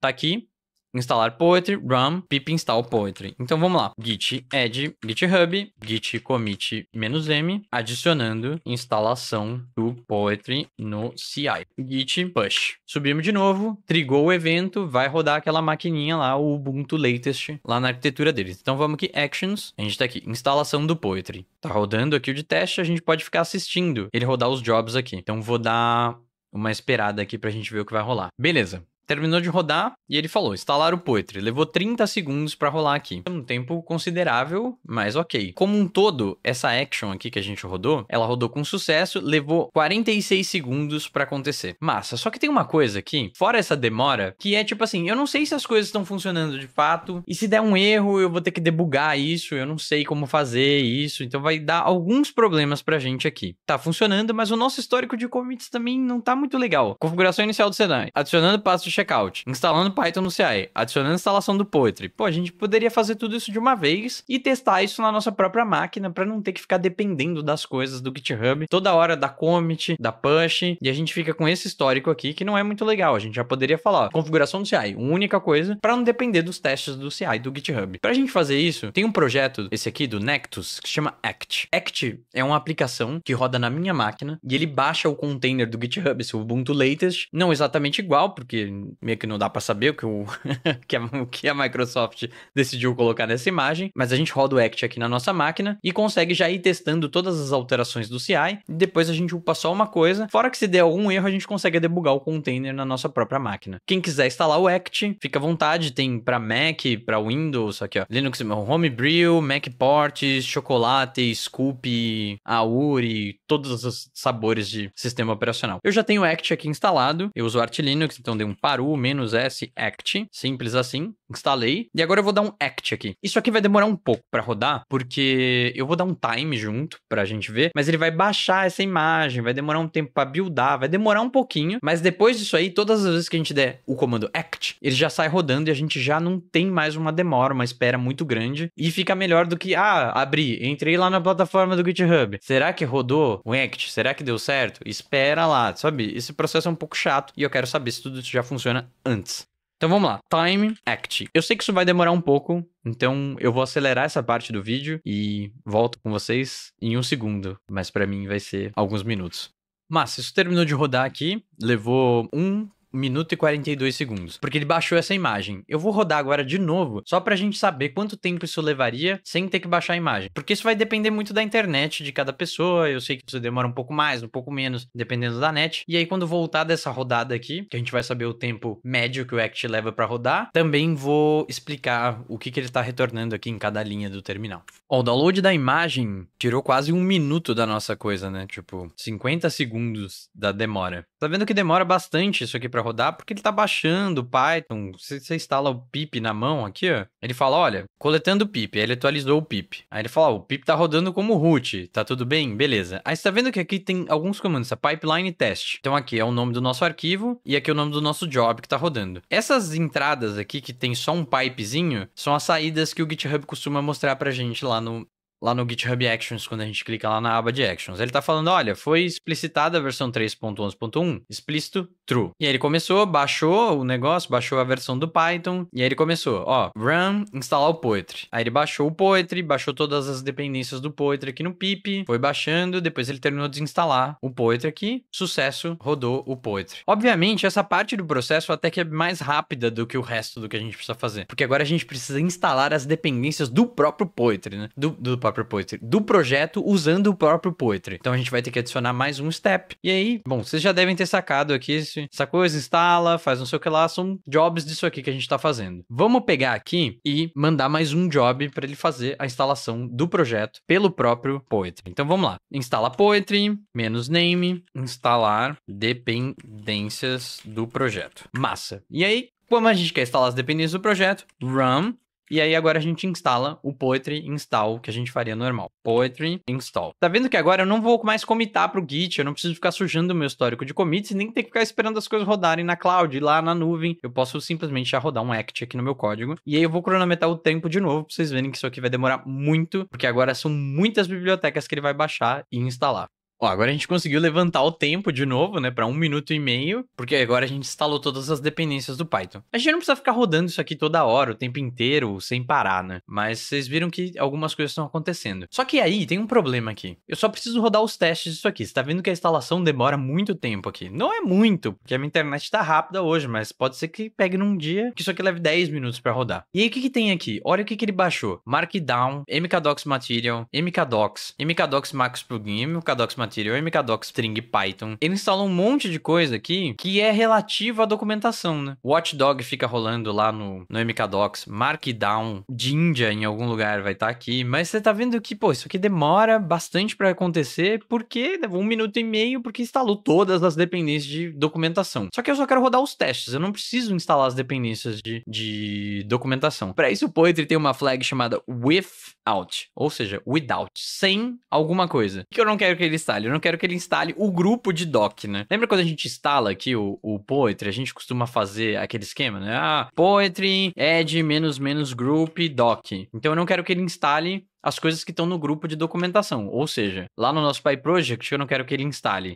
S1: tá aqui instalar Poetry, run pip install Poetry. Então vamos lá, git add github, git commit "-m", adicionando instalação do Poetry no CI. Git push. Subimos de novo, trigou o evento, vai rodar aquela maquininha lá, o Ubuntu latest, lá na arquitetura deles. Então vamos aqui, actions, a gente tá aqui, instalação do Poetry. Tá rodando aqui o de teste, a gente pode ficar assistindo ele rodar os jobs aqui. Então vou dar uma esperada aqui pra gente ver o que vai rolar. Beleza. Terminou de rodar e ele falou: instalar o Poetry. Levou 30 segundos para rolar aqui. Um tempo considerável, mas ok. Como um todo, essa action aqui que a gente rodou, ela rodou com sucesso, levou 46 segundos para acontecer. Massa, só que tem uma coisa aqui, fora essa demora, que é tipo assim: eu não sei se as coisas estão funcionando de fato, e se der um erro, eu vou ter que debugar isso, eu não sei como fazer isso, então vai dar alguns problemas pra gente aqui. Tá funcionando, mas o nosso histórico de commits também não tá muito legal. Configuração inicial do Senai. Adicionando passos checkout, instalando Python no CI, adicionando a instalação do Poetry. Pô, a gente poderia fazer tudo isso de uma vez e testar isso na nossa própria máquina para não ter que ficar dependendo das coisas do GitHub toda hora da commit, da push, e a gente fica com esse histórico aqui que não é muito legal. A gente já poderia falar ó, configuração do CI, única coisa, para não depender dos testes do CI do GitHub. Pra gente fazer isso, tem um projeto, esse aqui do Nectus, que chama Act. Act é uma aplicação que roda na minha máquina e ele baixa o container do GitHub, esse Ubuntu Latest, não exatamente igual, porque meio que não dá para saber o que, o, (laughs) que a, o que a Microsoft decidiu colocar nessa imagem, mas a gente roda o Act aqui na nossa máquina e consegue já ir testando todas as alterações do CI, e depois a gente upa só uma coisa, fora que se der algum erro a gente consegue debugar o container na nossa própria máquina. Quem quiser instalar o Act, fica à vontade, tem para Mac, para Windows, aqui ó, Linux, Homebrew, MacPorts, Chocolate, Scoop, Auri, todos os sabores de sistema operacional. Eu já tenho o Act aqui instalado, eu uso o Arch Linux, então dei um par u s Act, simples assim instalei. E agora eu vou dar um act aqui. Isso aqui vai demorar um pouco para rodar, porque eu vou dar um time junto pra gente ver, mas ele vai baixar essa imagem, vai demorar um tempo para buildar, vai demorar um pouquinho, mas depois disso aí, todas as vezes que a gente der o comando act, ele já sai rodando e a gente já não tem mais uma demora, uma espera muito grande e fica melhor do que, ah, abri, entrei lá na plataforma do GitHub. Será que rodou o act? Será que deu certo? Espera lá, sabe? Esse processo é um pouco chato e eu quero saber se tudo isso já funciona antes. Então vamos lá, time act. Eu sei que isso vai demorar um pouco, então eu vou acelerar essa parte do vídeo e volto com vocês em um segundo, mas para mim vai ser alguns minutos. Mas isso terminou de rodar aqui, levou um minuto e 42 segundos, porque ele baixou essa imagem. Eu vou rodar agora de novo, só pra gente saber quanto tempo isso levaria sem ter que baixar a imagem. Porque isso vai depender muito da internet de cada pessoa. Eu sei que isso demora um pouco mais, um pouco menos, dependendo da net. E aí, quando voltar dessa rodada aqui, que a gente vai saber o tempo médio que o Act leva para rodar, também vou explicar o que, que ele está retornando aqui em cada linha do terminal. o download da imagem tirou quase um minuto da nossa coisa, né? Tipo, 50 segundos da demora. Tá vendo que demora bastante isso aqui para rodar, porque ele tá baixando o Python. Você, você instala o pip na mão aqui, ó. Ele fala, olha, coletando o pip. Aí ele atualizou o pip. Aí ele fala, o pip tá rodando como root. Tá tudo bem? Beleza. Aí você tá vendo que aqui tem alguns comandos, a pipeline test. Então aqui é o nome do nosso arquivo e aqui é o nome do nosso job que tá rodando. Essas entradas aqui que tem só um pipezinho são as saídas que o GitHub costuma mostrar pra gente lá no, lá no GitHub Actions, quando a gente clica lá na aba de Actions. Ele tá falando, olha, foi explicitada a versão 3.11.1, explícito, true. E aí ele começou, baixou o negócio, baixou a versão do Python, e aí ele começou, ó, run, instalar o Poetry. Aí ele baixou o Poetry, baixou todas as dependências do Poetry aqui no pip, foi baixando, depois ele terminou de instalar o Poetry aqui, sucesso, rodou o Poetry. Obviamente, essa parte do processo até que é mais rápida do que o resto do que a gente precisa fazer, porque agora a gente precisa instalar as dependências do próprio Poetry, né? Do, do próprio próprio Poetry, do projeto usando o próprio Poetry. Então a gente vai ter que adicionar mais um step. E aí, bom, vocês já devem ter sacado aqui essa coisa, instala, faz não sei o que lá, são jobs disso aqui que a gente está fazendo. Vamos pegar aqui e mandar mais um job para ele fazer a instalação do projeto pelo próprio Poetry. Então vamos lá. Instala Poetry, menos name, instalar dependências do projeto. Massa. E aí, como a gente quer instalar as dependências do projeto, run e aí agora a gente instala o Poetry install que a gente faria normal. Poetry install. Tá vendo que agora eu não vou mais comitar pro Git, eu não preciso ficar sujando o meu histórico de commits e nem ter que ficar esperando as coisas rodarem na cloud, lá na nuvem. Eu posso simplesmente já rodar um act aqui no meu código. E aí eu vou cronometrar o tempo de novo pra vocês verem que isso aqui vai demorar muito, porque agora são muitas bibliotecas que ele vai baixar e instalar. Ó, agora a gente conseguiu levantar o tempo de novo, né, para um minuto e meio, porque agora a gente instalou todas as dependências do Python. A gente não precisa ficar rodando isso aqui toda hora, o tempo inteiro, sem parar, né? Mas vocês viram que algumas coisas estão acontecendo. Só que aí tem um problema aqui. Eu só preciso rodar os testes disso aqui. Você tá vendo que a instalação demora muito tempo aqui. Não é muito, porque a minha internet tá rápida hoje, mas pode ser que pegue num dia que isso aqui leve 10 minutos para rodar. E aí o que, que tem aqui? Olha o que, que ele baixou. Markdown, MKDocs Material, MKDocs, MKDocs Max Plugin, MKDocs Material, Material, MKDocs, String, Python. Ele instala um monte de coisa aqui que é relativa à documentação, né? Watchdog fica rolando lá no, no MKDocs, Markdown, Jinja em algum lugar vai estar tá aqui, mas você tá vendo que, pô, isso aqui demora bastante para acontecer, porque um minuto e meio, porque instalou todas as dependências de documentação. Só que eu só quero rodar os testes, eu não preciso instalar as dependências de, de documentação. Para isso, o Poetry tem uma flag chamada without, ou seja, without, sem alguma coisa, que eu não quero que ele instale instale. Eu não quero que ele instale o grupo de doc, né? Lembra quando a gente instala aqui o, o Poetry? A gente costuma fazer aquele esquema, né? Ah, Poetry, add menos menos group doc. Então eu não quero que ele instale as coisas que estão no grupo de documentação. Ou seja, lá no nosso PyProject, eu não quero que ele instale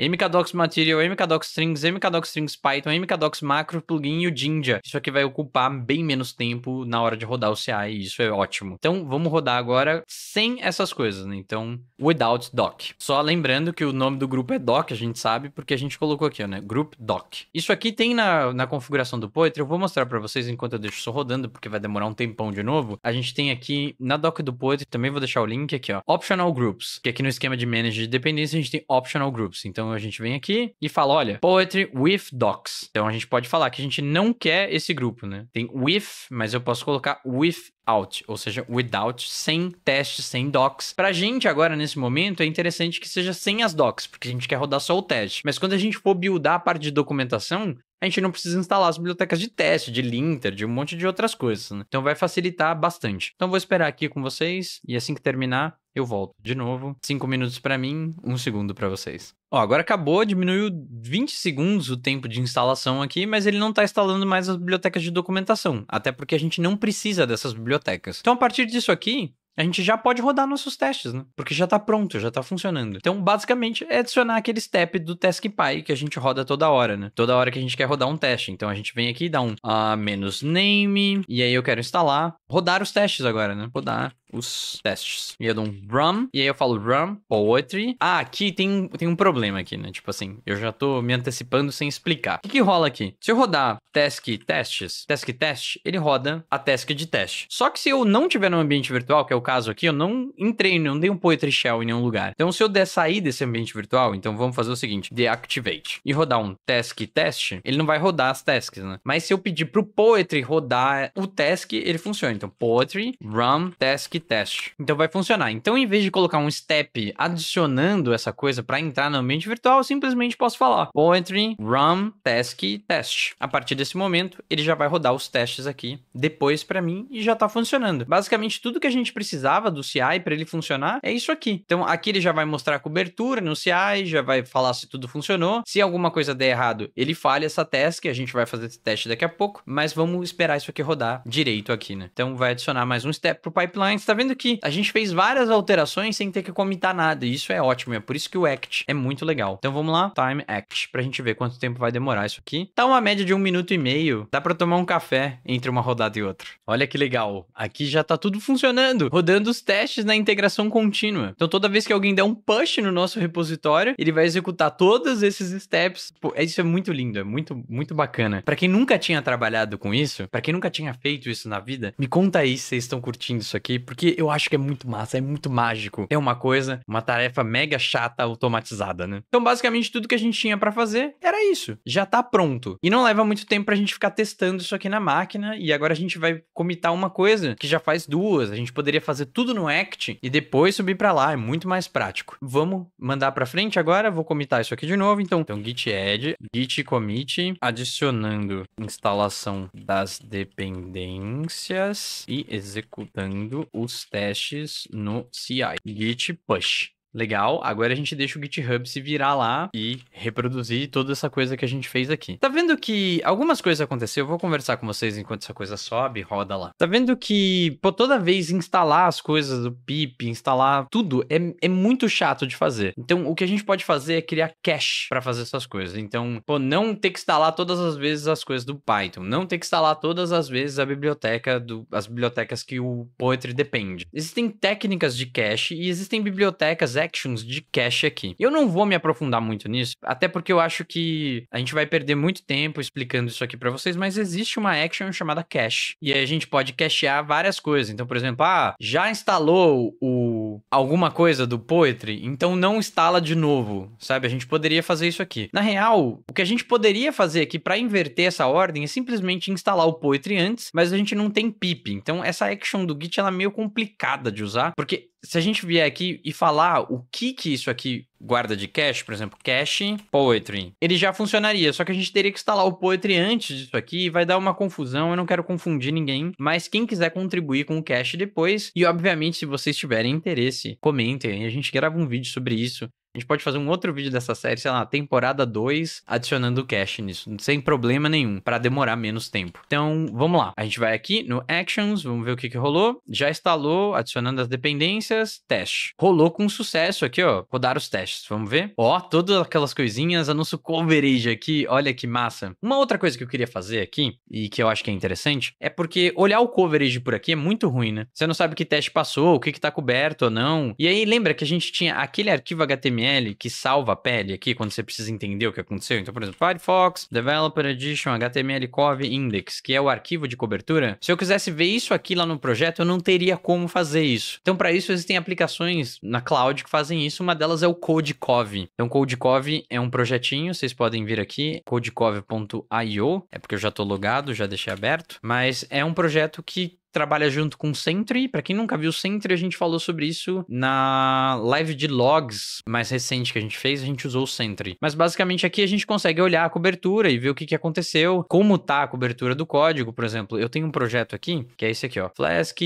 S1: MKDocs Material, MKDocs Strings, MKDocs Strings Python, MKDocs Macro, Plugin e o Jinja. Isso aqui vai ocupar bem menos tempo na hora de rodar o CI e isso é ótimo. Então, vamos rodar agora sem essas coisas, né? Então, without doc. Só lembrando que o nome do grupo é doc, a gente sabe, porque a gente colocou aqui, né? Group doc. Isso aqui tem na, na configuração do Poetry, eu vou mostrar para vocês enquanto eu deixo isso rodando, porque vai demorar um tempão de novo. A gente tem aqui na doc do Poetry, também vou deixar o link aqui, ó. Optional Groups, que aqui no esquema de manage de dependência a gente tem Optional Groups. Então, então a gente vem aqui e fala, olha, poetry with docs. Então a gente pode falar que a gente não quer esse grupo, né? Tem with, mas eu posso colocar with out, ou seja, without, sem testes, sem docs. Pra gente agora, nesse momento, é interessante que seja sem as docs, porque a gente quer rodar só o teste. Mas quando a gente for buildar a parte de documentação, a gente não precisa instalar as bibliotecas de teste, de linter, de um monte de outras coisas, né? Então vai facilitar bastante. Então vou esperar aqui com vocês e assim que terminar, eu volto de novo. Cinco minutos para mim, um segundo para vocês. Ó, agora acabou, diminuiu 20 segundos o tempo de instalação aqui, mas ele não está instalando mais as bibliotecas de documentação, até porque a gente não precisa dessas bibliotecas. Então, a partir disso aqui, a gente já pode rodar nossos testes, né? Porque já tá pronto, já tá funcionando. Então, basicamente, é adicionar aquele step do TaskPy que a gente roda toda hora, né? Toda hora que a gente quer rodar um teste. Então, a gente vem aqui e dá um uh, menos name, e aí eu quero instalar rodar os testes agora, né? Rodar os testes. E eu dou um rum, e aí eu falo rum, poetry. Ah, aqui tem, tem um problema aqui, né? Tipo assim, eu já tô me antecipando sem explicar. O que, que rola aqui? Se eu rodar task testes, task test, ele roda a task de teste. Só que se eu não tiver no ambiente virtual, que é o caso aqui, eu não entrei, não dei um poetry shell em nenhum lugar. Então, se eu der sair desse ambiente virtual, então vamos fazer o seguinte, deactivate. E rodar um task test, ele não vai rodar as tasks, né? Mas se eu pedir pro poetry rodar o task, ele funciona. Então, poetry, run, task, test. Então, vai funcionar. Então, em vez de colocar um step adicionando essa coisa para entrar no ambiente virtual, eu simplesmente posso falar poetry, run, task, test. A partir desse momento, ele já vai rodar os testes aqui depois para mim e já tá funcionando. Basicamente, tudo que a gente precisava do CI para ele funcionar é isso aqui. Então, aqui ele já vai mostrar a cobertura no CI, já vai falar se tudo funcionou. Se alguma coisa der errado, ele falha essa task, a gente vai fazer esse teste daqui a pouco, mas vamos esperar isso aqui rodar direito aqui, né? Então, então vai adicionar mais um step pro pipeline. Você tá vendo que a gente fez várias alterações sem ter que comitar nada. E isso é ótimo. É por isso que o act é muito legal. Então vamos lá. Time act. Pra gente ver quanto tempo vai demorar isso aqui. Tá uma média de um minuto e meio. Dá pra tomar um café entre uma rodada e outra. Olha que legal. Aqui já tá tudo funcionando. Rodando os testes na integração contínua. Então toda vez que alguém der um push no nosso repositório, ele vai executar todos esses steps. Pô, é, isso é muito lindo. É muito, muito bacana. Para quem nunca tinha trabalhado com isso, para quem nunca tinha feito isso na vida, me Conta aí se vocês estão curtindo isso aqui, porque eu acho que é muito massa, é muito mágico. É uma coisa, uma tarefa mega chata automatizada, né? Então, basicamente, tudo que a gente tinha para fazer era isso. Já tá pronto. E não leva muito tempo pra gente ficar testando isso aqui na máquina. E agora a gente vai comitar uma coisa que já faz duas. A gente poderia fazer tudo no Act e depois subir para lá. É muito mais prático. Vamos mandar para frente agora. Vou comitar isso aqui de novo. Então, então git add, git commit, adicionando instalação das dependências e executando os testes no CI. Git push. Legal, agora a gente deixa o GitHub se virar lá e reproduzir toda essa coisa que a gente fez aqui. Tá vendo que algumas coisas aconteceram? Eu vou conversar com vocês enquanto essa coisa sobe, roda lá. Tá vendo que, pô, toda vez instalar as coisas do pip, instalar tudo, é, é muito chato de fazer. Então, o que a gente pode fazer é criar cache para fazer essas coisas. Então, pô, não ter que instalar todas as vezes as coisas do Python, não ter que instalar todas as vezes a biblioteca, do, as bibliotecas que o Poetry depende. Existem técnicas de cache e existem bibliotecas collections de cache aqui. Eu não vou me aprofundar muito nisso, até porque eu acho que a gente vai perder muito tempo explicando isso aqui para vocês, mas existe uma action chamada cache. E aí a gente pode cachear várias coisas. Então, por exemplo, ah, já instalou o alguma coisa do Poetry, então não instala de novo, sabe? A gente poderia fazer isso aqui. Na real, o que a gente poderia fazer aqui para inverter essa ordem é simplesmente instalar o Poetry antes, mas a gente não tem pip. Então, essa action do Git ela é meio complicada de usar, porque se a gente vier aqui e falar o que que isso aqui guarda de cache, por exemplo, cache poetry, ele já funcionaria, só que a gente teria que instalar o poetry antes disso aqui, vai dar uma confusão, eu não quero confundir ninguém, mas quem quiser contribuir com o cache depois, e obviamente se vocês tiverem interesse, comentem, a gente grava um vídeo sobre isso, a gente pode fazer um outro vídeo dessa série, sei lá, temporada 2, adicionando cache nisso, sem problema nenhum, para demorar menos tempo. Então, vamos lá. A gente vai aqui no Actions, vamos ver o que, que rolou. Já instalou, adicionando as dependências, teste. Rolou com sucesso aqui, ó. Rodar os testes, vamos ver? Ó, todas aquelas coisinhas, anúncio coverage aqui, olha que massa. Uma outra coisa que eu queria fazer aqui, e que eu acho que é interessante, é porque olhar o coverage por aqui é muito ruim, né? Você não sabe que teste passou, o que, que tá coberto ou não. E aí, lembra que a gente tinha aquele arquivo HTML HTML que salva a pele aqui quando você precisa entender o que aconteceu. Então, por exemplo, Firefox Developer Edition HTML Cov Index, que é o arquivo de cobertura. Se eu quisesse ver isso aqui lá no projeto, eu não teria como fazer isso. Então, para isso existem aplicações na cloud que fazem isso. Uma delas é o CodeCov. Então, CodeCov é um projetinho, vocês podem vir aqui, codecov.io, é porque eu já estou logado, já deixei aberto, mas é um projeto que trabalha junto com o Sentry. Para quem nunca viu o Sentry, a gente falou sobre isso na live de logs mais recente que a gente fez, a gente usou o Sentry. Mas basicamente aqui a gente consegue olhar a cobertura e ver o que, que aconteceu, como tá a cobertura do código, por exemplo. Eu tenho um projeto aqui, que é esse aqui, ó, Flask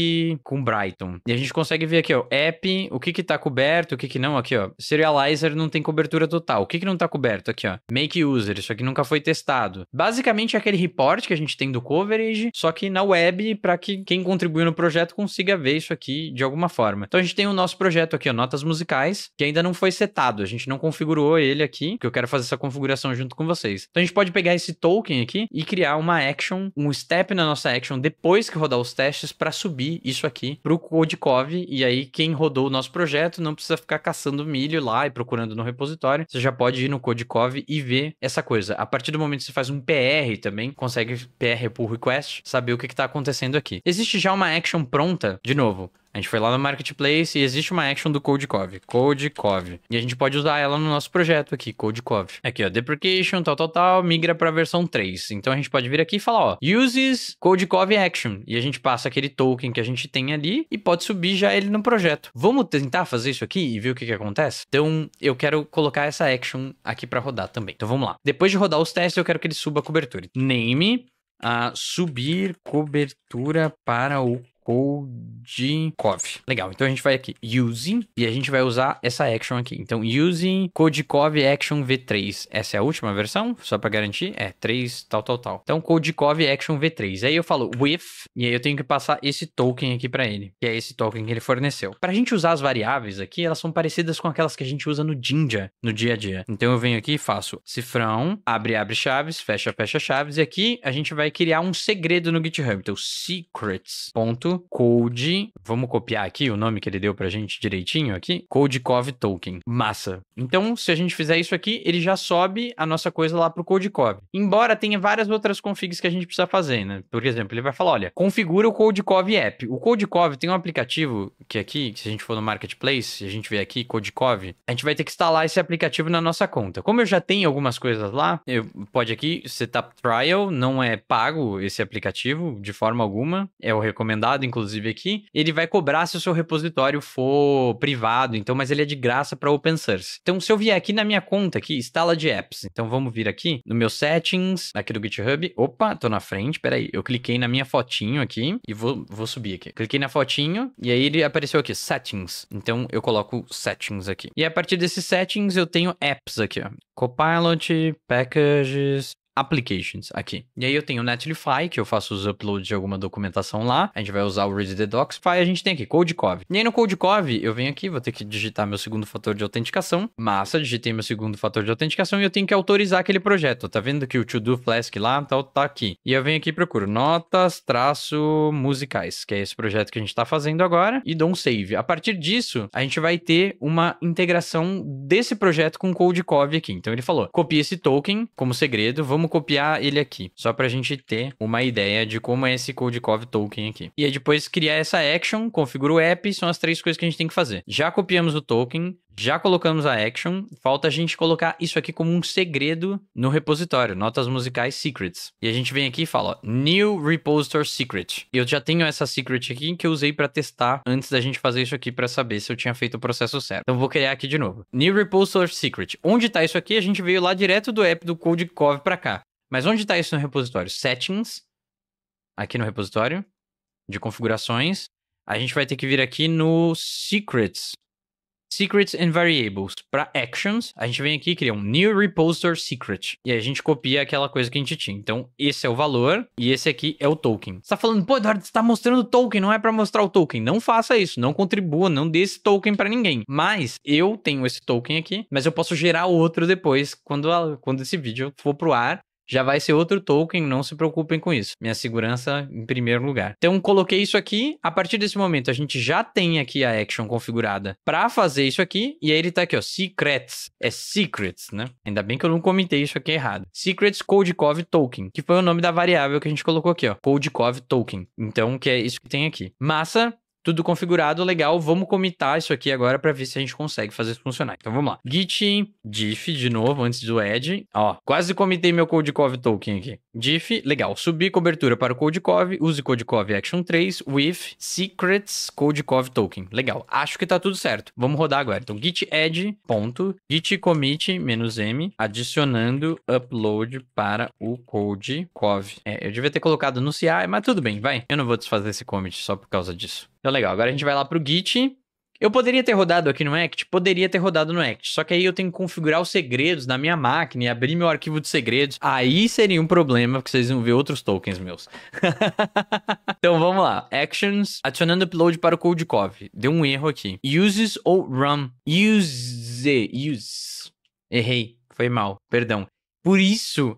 S1: com Brighton. E a gente consegue ver aqui, ó, app, o que que tá coberto, o que que não, aqui, ó. Serializer não tem cobertura total. O que que não tá coberto aqui, ó? Make user, isso aqui nunca foi testado. Basicamente é aquele report que a gente tem do coverage, só que na web para que quem contribuir no projeto consiga ver isso aqui de alguma forma. Então a gente tem o nosso projeto aqui, ó, Notas Musicais, que ainda não foi setado, a gente não configurou ele aqui, que eu quero fazer essa configuração junto com vocês. Então a gente pode pegar esse token aqui e criar uma action, um step na nossa action depois que rodar os testes para subir isso aqui para o Codecov e aí quem rodou o nosso projeto não precisa ficar caçando milho lá e procurando no repositório. Você já pode ir no Codecov e ver essa coisa. A partir do momento que você faz um PR também, consegue PR pull request, saber o que está acontecendo aqui. Existe existe já uma action pronta, de novo, a gente foi lá no Marketplace e existe uma action do Codecov, Codecov. E a gente pode usar ela no nosso projeto aqui, Codecov. Aqui, ó, deprecation, tal, tal, tal, migra para a versão 3. Então a gente pode vir aqui e falar, ó, uses Codecov action. E a gente passa aquele token que a gente tem ali e pode subir já ele no projeto. Vamos tentar fazer isso aqui e ver o que, que acontece? Então eu quero colocar essa action aqui para rodar também. Então vamos lá. Depois de rodar os testes, eu quero que ele suba a cobertura. Name, a subir cobertura para o Codecov. Legal, então a gente vai aqui, using, e a gente vai usar essa action aqui. Então, using Codecov action v3. Essa é a última versão, só para garantir, é 3 tal, tal, tal. Então, Codecov action v3. Aí eu falo with, e aí eu tenho que passar esse token aqui para ele, que é esse token que ele forneceu. Para a gente usar as variáveis aqui, elas são parecidas com aquelas que a gente usa no Jinja, no dia a dia. Então, eu venho aqui e faço cifrão, abre, abre chaves, fecha, fecha chaves, e aqui a gente vai criar um segredo no GitHub. Então, secrets. Ponto Code. Vamos copiar aqui o nome que ele deu pra gente direitinho aqui. CodeCov Token. Massa. Então, se a gente fizer isso aqui, ele já sobe a nossa coisa lá pro CodeCov. Embora tenha várias outras configs que a gente precisa fazer, né? Por exemplo, ele vai falar, olha, configura o CodeCov App. O CodeCov tem um aplicativo que aqui, se a gente for no Marketplace, a gente vê aqui CodeCov, a gente vai ter que instalar esse aplicativo na nossa conta. Como eu já tenho algumas coisas lá, eu, pode aqui, setup trial, não é pago esse aplicativo de forma alguma, é o recomendado inclusive, aqui, ele vai cobrar se o seu repositório for privado, então, mas ele é de graça para open source. Então, se eu vier aqui na minha conta aqui, instala de apps. Então, vamos vir aqui no meu settings, aqui do GitHub. Opa, tô na frente, peraí. Eu cliquei na minha fotinho aqui e vou, vou subir aqui. Cliquei na fotinho e aí ele apareceu aqui, settings. Então, eu coloco settings aqui. E a partir desses settings, eu tenho apps aqui, ó. Copilot, packages, applications aqui. E aí eu tenho o Netlify, que eu faço os uploads de alguma documentação lá. A gente vai usar o Read the Docs e A gente tem aqui CodeCov. E aí no CodeCov, eu venho aqui, vou ter que digitar meu segundo fator de autenticação. Massa, digitei meu segundo fator de autenticação e eu tenho que autorizar aquele projeto. Tá vendo que o to-do flask lá tá, tá aqui. E eu venho aqui e procuro notas, traço, musicais, que é esse projeto que a gente tá fazendo agora, e dou um save. A partir disso, a gente vai ter uma integração desse projeto com o CodeCov aqui. Então ele falou, copia esse token como segredo, vamos vamos copiar ele aqui, só para a gente ter uma ideia de como é esse Codecov token aqui. E aí depois criar essa action, configura o app, são as três coisas que a gente tem que fazer. Já copiamos o token, já colocamos a action, falta a gente colocar isso aqui como um segredo no repositório, notas musicais secrets. E a gente vem aqui e fala, new repository secret. Eu já tenho essa secret aqui que eu usei para testar antes da gente fazer isso aqui para saber se eu tinha feito o processo certo. Então vou criar aqui de novo. New repository secret. Onde tá isso aqui? A gente veio lá direto do app do CodeCov para cá. Mas onde tá isso no repositório? Settings. Aqui no repositório de configurações. A gente vai ter que vir aqui no secrets Secrets and Variables. Para Actions, a gente vem aqui e cria um New Repository Secret. E aí a gente copia aquela coisa que a gente tinha. Então, esse é o valor e esse aqui é o token. Você tá falando, pô, Eduardo, você tá mostrando o token, não é para mostrar o token. Não faça isso, não contribua, não dê esse token para ninguém. Mas eu tenho esse token aqui, mas eu posso gerar outro depois quando, a, quando esse vídeo for pro ar já vai ser outro token, não se preocupem com isso. Minha segurança em primeiro lugar. Então coloquei isso aqui, a partir desse momento a gente já tem aqui a action configurada para fazer isso aqui, e aí ele tá aqui, ó, secrets, é secrets, né? Ainda bem que eu não comentei isso aqui errado. Secrets codecov token, que foi o nome da variável que a gente colocou aqui, ó, codecov token. Então que é isso que tem aqui. Massa, tudo configurado, legal, vamos comitar isso aqui agora para ver se a gente consegue fazer isso funcionar. Então vamos lá. Git diff de novo antes do add. Ó, quase comitei meu Codecov token aqui diff, legal. Subir cobertura para o Codecov, use Codecov Action 3, with secrets Codecov token. Legal. Acho que tá tudo certo. Vamos rodar agora. Então, git add, ponto, git commit, menos m, adicionando upload para o Codecov. É, eu devia ter colocado no CI, mas tudo bem, vai. Eu não vou desfazer esse commit só por causa disso. Então, legal. Agora a gente vai lá para o git, eu poderia ter rodado aqui no Act? Poderia ter rodado no Act. Só que aí eu tenho que configurar os segredos na minha máquina e abrir meu arquivo de segredos. Aí seria um problema, porque vocês vão ver outros tokens meus. (laughs) então vamos lá. Actions, adicionando upload para o Codecov. Deu um erro aqui. Uses ou run. Use. Use. Errei. Foi mal. Perdão. Por isso,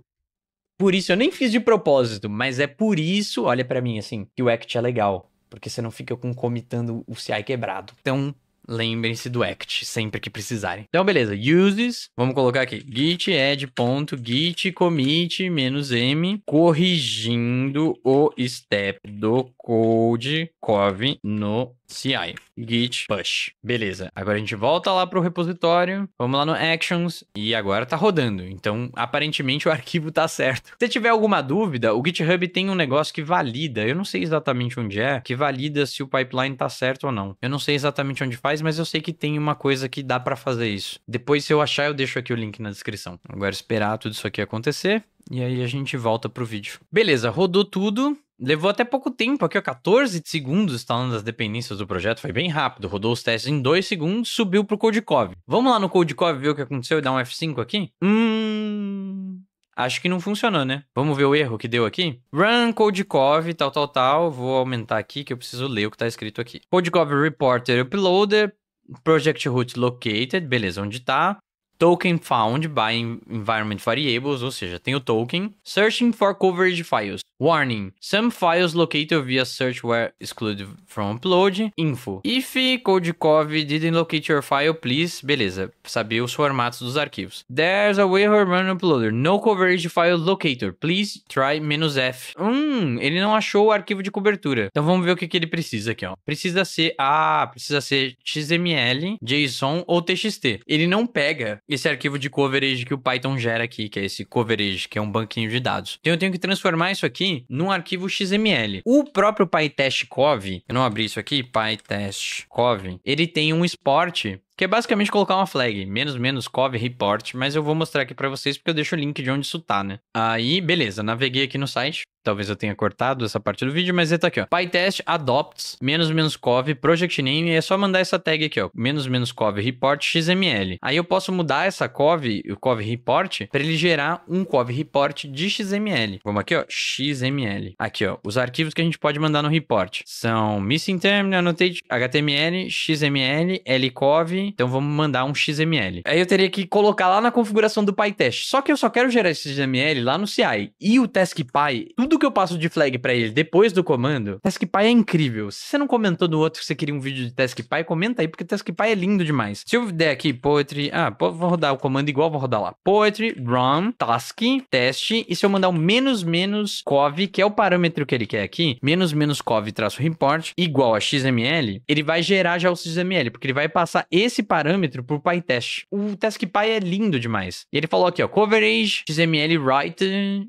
S1: por isso eu nem fiz de propósito, mas é por isso, olha para mim assim, que o Act é legal porque você não fica concomitando o CI quebrado. Então, lembrem-se do act sempre que precisarem. Então, beleza, uses, vamos colocar aqui, git add ponto, git commit m, corrigindo o step do code cov no CI, git push. Beleza. Agora a gente volta lá para o repositório, vamos lá no actions e agora tá rodando. Então, aparentemente o (laughs) arquivo tá certo. Se tiver alguma dúvida, o GitHub tem um negócio que valida, eu não sei exatamente onde é, que valida se o pipeline tá certo ou não. Eu não sei exatamente onde faz, mas eu sei que tem uma coisa que dá para fazer isso. Depois se eu achar, eu deixo aqui o link na descrição. Agora esperar tudo isso aqui acontecer. E aí a gente volta pro vídeo. Beleza, rodou tudo. Levou até pouco tempo, aqui, ó, 14 segundos instalando as dependências do projeto, foi bem rápido, rodou os testes em 2 segundos, subiu pro Codecov. Vamos lá no Codecov ver o que aconteceu e dar um F5 aqui? Hum... Acho que não funcionou, né? Vamos ver o erro que deu aqui? Run Codecov, tal, tal, tal. Vou aumentar aqui que eu preciso ler o que tá escrito aqui. Codecov Reporter Uploader, Project Root Located, beleza, onde tá? Token found by environment variables, ou seja, tem o token. Searching for coverage files. Warning: some files located via search were excluded from upload. Info: if codecov didn't locate your file, please. Beleza, saber os formatos dos arquivos. There's a way run uploader. No coverage file locator. Please try "-f". Hum, ele não achou o arquivo de cobertura. Então vamos ver o que, que ele precisa aqui, ó. Precisa ser ah, precisa ser XML, JSON ou TXT. Ele não pega esse arquivo de coverage que o Python gera aqui, que é esse coverage, que é um banquinho de dados. Então eu tenho que transformar isso aqui aqui assim, num arquivo XML. O próprio PyTestCov, eu não abri isso aqui, PyTestCov, ele tem um export que é basicamente colocar uma flag, menos menos cov report, mas eu vou mostrar aqui para vocês porque eu deixo o link de onde isso tá, né? Aí, beleza, naveguei aqui no site, Talvez eu tenha cortado essa parte do vídeo, mas ele é, tá aqui, ó. PyTest adopts menos menos cov project name, e é só mandar essa tag aqui, ó, menos menos cov report xml. Aí eu posso mudar essa cov, o cov report, para ele gerar um cov report de xml. Vamos aqui, ó, xml. Aqui, ó, os arquivos que a gente pode mandar no report são missing term, annotate, html, xml, lcov. Então vamos mandar um xml. Aí eu teria que colocar lá na configuração do PyTest. Só que eu só quero gerar esse xml lá no CI. E o TaskPy, tudo tudo que eu passo de flag para ele depois do comando, TaskPy é incrível. Se você não comentou no outro que você queria um vídeo de TaskPy, comenta aí, porque TaskPy é lindo demais. Se eu der aqui poetry, ah, vou rodar o comando igual vou rodar lá. Poetry, run, task, teste, e se eu mandar o menos menos cov, que é o parâmetro que ele quer aqui, menos menos cov traço report, igual a xml, ele vai gerar já o xml, porque ele vai passar esse parâmetro pro PyTest. O TaskPy é lindo demais. E ele falou aqui, ó, coverage, xml write,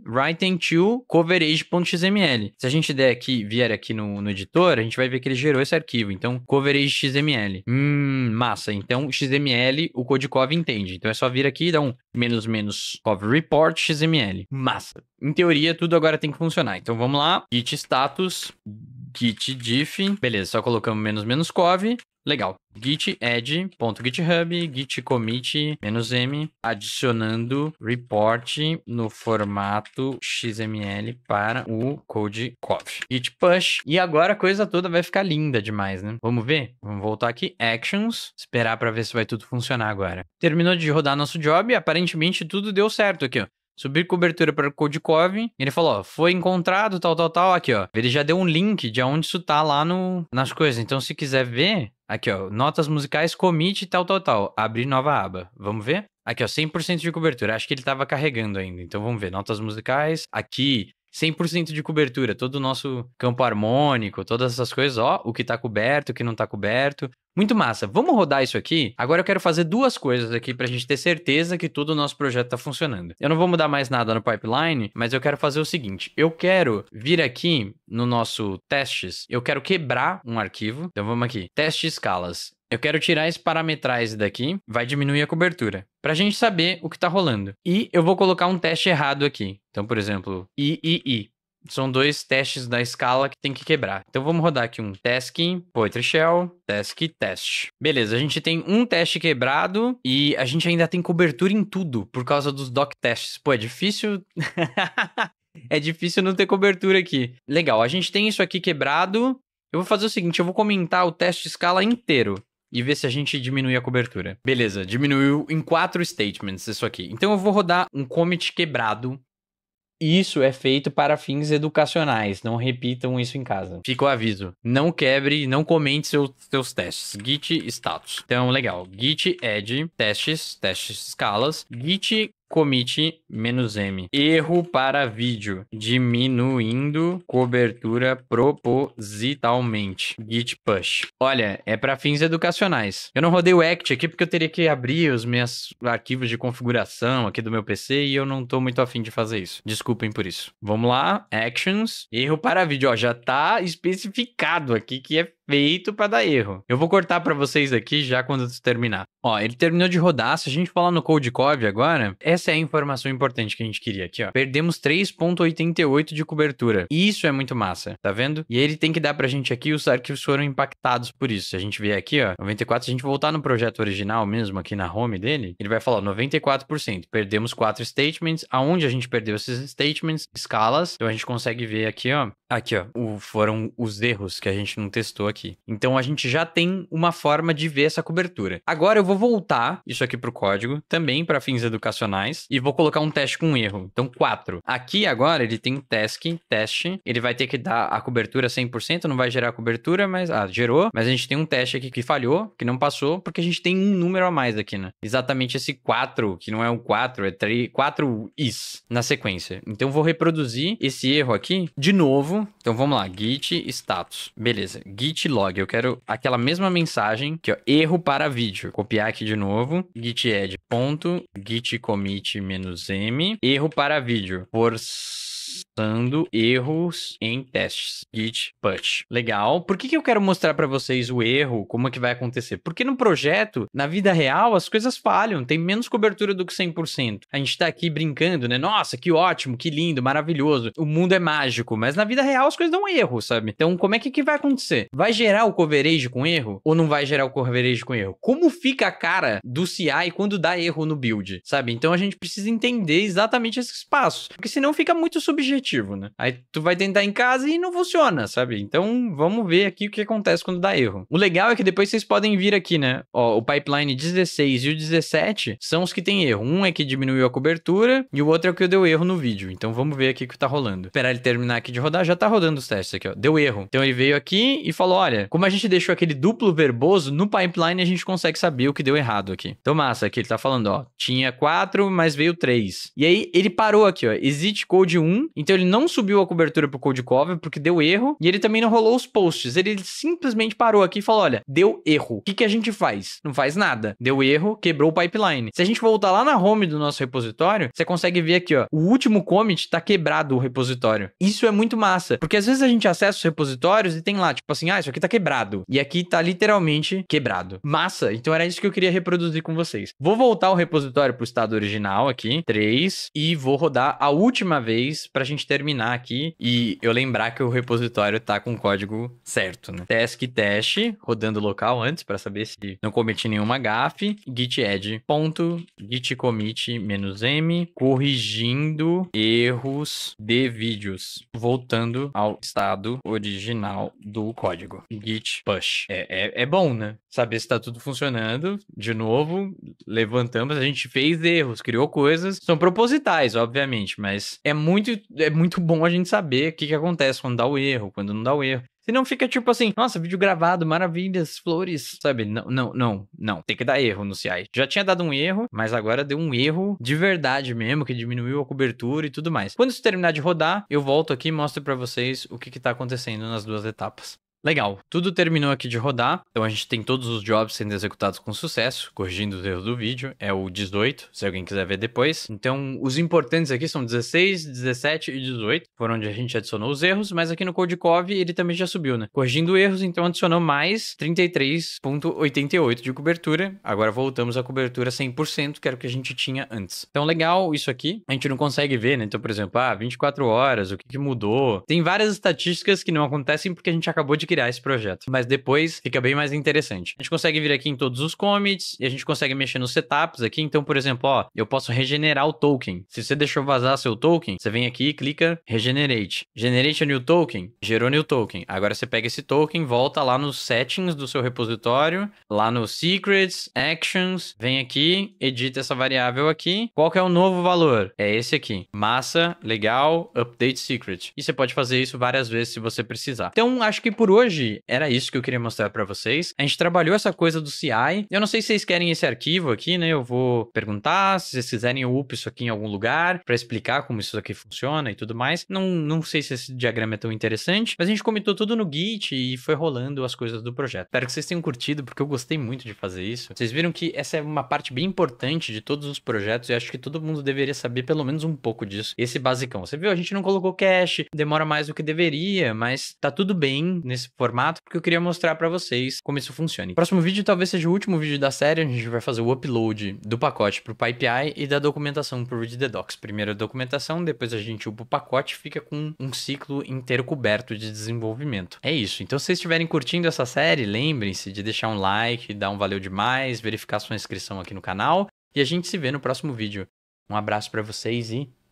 S1: write to coverage coverage.xml. Se a gente der aqui, vier aqui no, no editor, a gente vai ver que ele gerou esse arquivo. Então, coverage.xml. Hum, massa. Então, XML o Codecov entende. Então é só vir aqui e dar um menos menos cover report XML. Massa. Em teoria, tudo agora tem que funcionar. Então vamos lá. Git status, git diff. Beleza, só colocamos menos menos cov. Legal. git add.github, git commit "-m", adicionando report no formato XML para o code coffee. Git push. E agora a coisa toda vai ficar linda demais, né? Vamos ver? Vamos voltar aqui, actions, esperar para ver se vai tudo funcionar agora. Terminou de rodar nosso job, aparentemente tudo deu certo aqui, ó subir cobertura para Kodikov. E ele falou, ó, foi encontrado, tal, tal, tal, aqui, ó. Ele já deu um link de onde isso tá lá no, nas coisas. Então, se quiser ver, aqui, ó, notas musicais, commit, tal, tal, tal. Abrir nova aba. Vamos ver? Aqui, ó, 100% de cobertura. Acho que ele tava carregando ainda. Então, vamos ver. Notas musicais. Aqui, 100% de cobertura, todo o nosso campo harmônico, todas essas coisas, ó, o que tá coberto, o que não tá coberto. Muito massa. Vamos rodar isso aqui? Agora eu quero fazer duas coisas aqui pra gente ter certeza que todo o nosso projeto tá funcionando. Eu não vou mudar mais nada no pipeline, mas eu quero fazer o seguinte, eu quero vir aqui no nosso testes, eu quero quebrar um arquivo. Então vamos aqui, teste escalas. Eu quero tirar esse parametrize daqui, vai diminuir a cobertura, para a gente saber o que está rolando. E eu vou colocar um teste errado aqui. Então, por exemplo, I, I, I. São dois testes da escala que tem que quebrar. Então vamos rodar aqui um task, poetry shell, task, test. Beleza, a gente tem um teste quebrado e a gente ainda tem cobertura em tudo por causa dos doc tests. Pô, é difícil. (laughs) é difícil não ter cobertura aqui. Legal, a gente tem isso aqui quebrado. Eu vou fazer o seguinte, eu vou comentar o teste escala inteiro e ver se a gente diminui a cobertura. Beleza, diminuiu em quatro statements isso aqui. Então eu vou rodar um commit quebrado. Isso é feito para fins educacionais, não repitam isso em casa. Fica o aviso, não quebre, não comente seus, seus testes. Git status. Então, legal. Git add, testes, testes escalas. Git commit "-m". Erro para vídeo, diminuindo cobertura propositalmente. Git push. Olha, é para fins educacionais. Eu não rodei o Act aqui porque eu teria que abrir os meus arquivos de configuração aqui do meu PC e eu não tô muito afim de fazer isso. Desculpem por isso. Vamos lá, actions, erro para vídeo. Ó, já tá especificado aqui que é feito para dar erro. Eu vou cortar para vocês aqui já quando terminar. Ó, ele terminou de rodar. Se a gente falar no Codecov Cove agora, essa é a informação importante que a gente queria aqui, ó. Perdemos 3.88 de cobertura. Isso é muito massa, tá vendo? E ele tem que dar pra gente aqui os arquivos foram impactados por isso. Se a gente vier aqui, ó, 94, se a gente voltar no projeto original mesmo aqui na home dele, ele vai falar 94%. Perdemos quatro statements. Aonde a gente perdeu esses statements? Escalas. Então a gente consegue ver aqui, ó, Aqui, ó, o, foram os erros que a gente não testou aqui. Então a gente já tem uma forma de ver essa cobertura. Agora eu vou voltar isso aqui para o código, também para fins educacionais, e vou colocar um teste com um erro. Então, 4. Aqui agora ele tem task, teste. Ele vai ter que dar a cobertura 100%, não vai gerar a cobertura, mas. Ah, gerou. Mas a gente tem um teste aqui que falhou, que não passou, porque a gente tem um número a mais aqui, né? Exatamente esse 4, que não é um 4, é 3, 4 is na sequência. Então eu vou reproduzir esse erro aqui de novo novo. Então vamos lá, git status. Beleza, git log. Eu quero aquela mesma mensagem que ó, erro para vídeo. Copiar aqui de novo, git add ponto, git commit menos m, erro para vídeo. Por forçando erros em testes. Git push. Legal. Por que, que eu quero mostrar para vocês o erro, como é que vai acontecer? Porque no projeto, na vida real, as coisas falham, tem menos cobertura do que 100%. A gente tá aqui brincando, né? Nossa, que ótimo, que lindo, maravilhoso. O mundo é mágico, mas na vida real as coisas dão erro, sabe? Então, como é que, que vai acontecer? Vai gerar o coverage com erro ou não vai gerar o coverage com erro? Como fica a cara do CI quando dá erro no build, sabe? Então a gente precisa entender exatamente esses passos, porque senão fica muito subjetivo objetivo, né? Aí tu vai tentar em casa e não funciona, sabe? Então vamos ver aqui o que acontece quando dá erro. O legal é que depois vocês podem vir aqui, né? Ó, o pipeline 16 e o 17 são os que tem erro. Um é que diminuiu a cobertura e o outro é o que deu erro no vídeo. Então vamos ver aqui o que tá rolando. Esperar ele terminar aqui de rodar, já tá rodando os testes aqui, ó. Deu erro. Então ele veio aqui e falou: olha, como a gente deixou aquele duplo verboso, no pipeline a gente consegue saber o que deu errado aqui. Então, massa, aqui ele tá falando, ó, tinha 4, mas veio 3. E aí ele parou aqui, ó. Exit code 1 então ele não subiu a cobertura pro Code Cover porque deu erro e ele também não rolou os posts. Ele simplesmente parou aqui e falou: olha, deu erro. O que, que a gente faz? Não faz nada. Deu erro, quebrou o pipeline. Se a gente voltar lá na home do nosso repositório, você consegue ver aqui, ó, o último commit tá quebrado o repositório. Isso é muito massa, porque às vezes a gente acessa os repositórios e tem lá, tipo assim, ah, isso aqui tá quebrado. E aqui tá literalmente quebrado. Massa. Então era isso que eu queria reproduzir com vocês. Vou voltar o repositório pro estado original aqui, 3, e vou rodar a última vez para gente terminar aqui e eu lembrar que o repositório tá com o código certo, né? Task teste, rodando local antes para saber se não cometi nenhuma gafe. Git add ponto, git commit menos m, corrigindo erros de vídeos, voltando ao estado original do código. Git push. É, é, é bom, né? Saber se tá tudo funcionando. De novo, levantamos, a gente fez erros, criou coisas. São propositais, obviamente, mas é muito é muito bom a gente saber o que, que acontece quando dá o erro, quando não dá o erro. Se não fica tipo assim, nossa, vídeo gravado, maravilhas, flores, sabe? Não, não, não, não. Tem que dar erro no CI. Já tinha dado um erro, mas agora deu um erro de verdade mesmo, que diminuiu a cobertura e tudo mais. Quando isso terminar de rodar, eu volto aqui e mostro para vocês o que, que tá acontecendo nas duas etapas. Legal, tudo terminou aqui de rodar, então a gente tem todos os jobs sendo executados com sucesso, corrigindo os erros do vídeo, é o 18, se alguém quiser ver depois. Então, os importantes aqui são 16, 17 e 18, foram onde a gente adicionou os erros, mas aqui no CodeCov ele também já subiu, né? Corrigindo erros, então adicionou mais 33.88 de cobertura, agora voltamos à cobertura 100%, que era o que a gente tinha antes. Então, legal isso aqui, a gente não consegue ver, né? Então, por exemplo, ah, 24 horas, o que, que mudou? Tem várias estatísticas que não acontecem porque a gente acabou de criar esse projeto. Mas depois fica bem mais interessante. A gente consegue vir aqui em todos os commits e a gente consegue mexer nos setups aqui. Então, por exemplo, ó, eu posso regenerar o token. Se você deixou vazar seu token, você vem aqui e clica regenerate. Generate a new token, gerou new token. Agora você pega esse token, volta lá nos settings do seu repositório, lá no secrets, actions, vem aqui, edita essa variável aqui. Qual que é o novo valor? É esse aqui. Massa, legal, update secret. E você pode fazer isso várias vezes se você precisar. Então, acho que por hoje hoje era isso que eu queria mostrar para vocês. A gente trabalhou essa coisa do CI. Eu não sei se vocês querem esse arquivo aqui, né? Eu vou perguntar, se vocês quiserem eu upo isso aqui em algum lugar para explicar como isso aqui funciona e tudo mais. Não, não sei se esse diagrama é tão interessante, mas a gente comentou tudo no Git e foi rolando as coisas do projeto. Espero que vocês tenham curtido, porque eu gostei muito de fazer isso. Vocês viram que essa é uma parte bem importante de todos os projetos e acho que todo mundo deveria saber pelo menos um pouco disso. Esse basicão. Você viu, a gente não colocou cache, demora mais do que deveria, mas tá tudo bem nesse nesse formato, porque eu queria mostrar para vocês como isso funciona. próximo vídeo talvez seja o último vídeo da série, a gente vai fazer o upload do pacote pro PyPI e da documentação pro Read the Docs. Primeiro a documentação, depois a gente upa o pacote, fica com um ciclo inteiro coberto de desenvolvimento. É isso. Então, se vocês estiverem curtindo essa série, lembrem-se de deixar um like, dar um valeu demais, verificar sua inscrição aqui no canal e a gente se vê no próximo vídeo. Um abraço para vocês e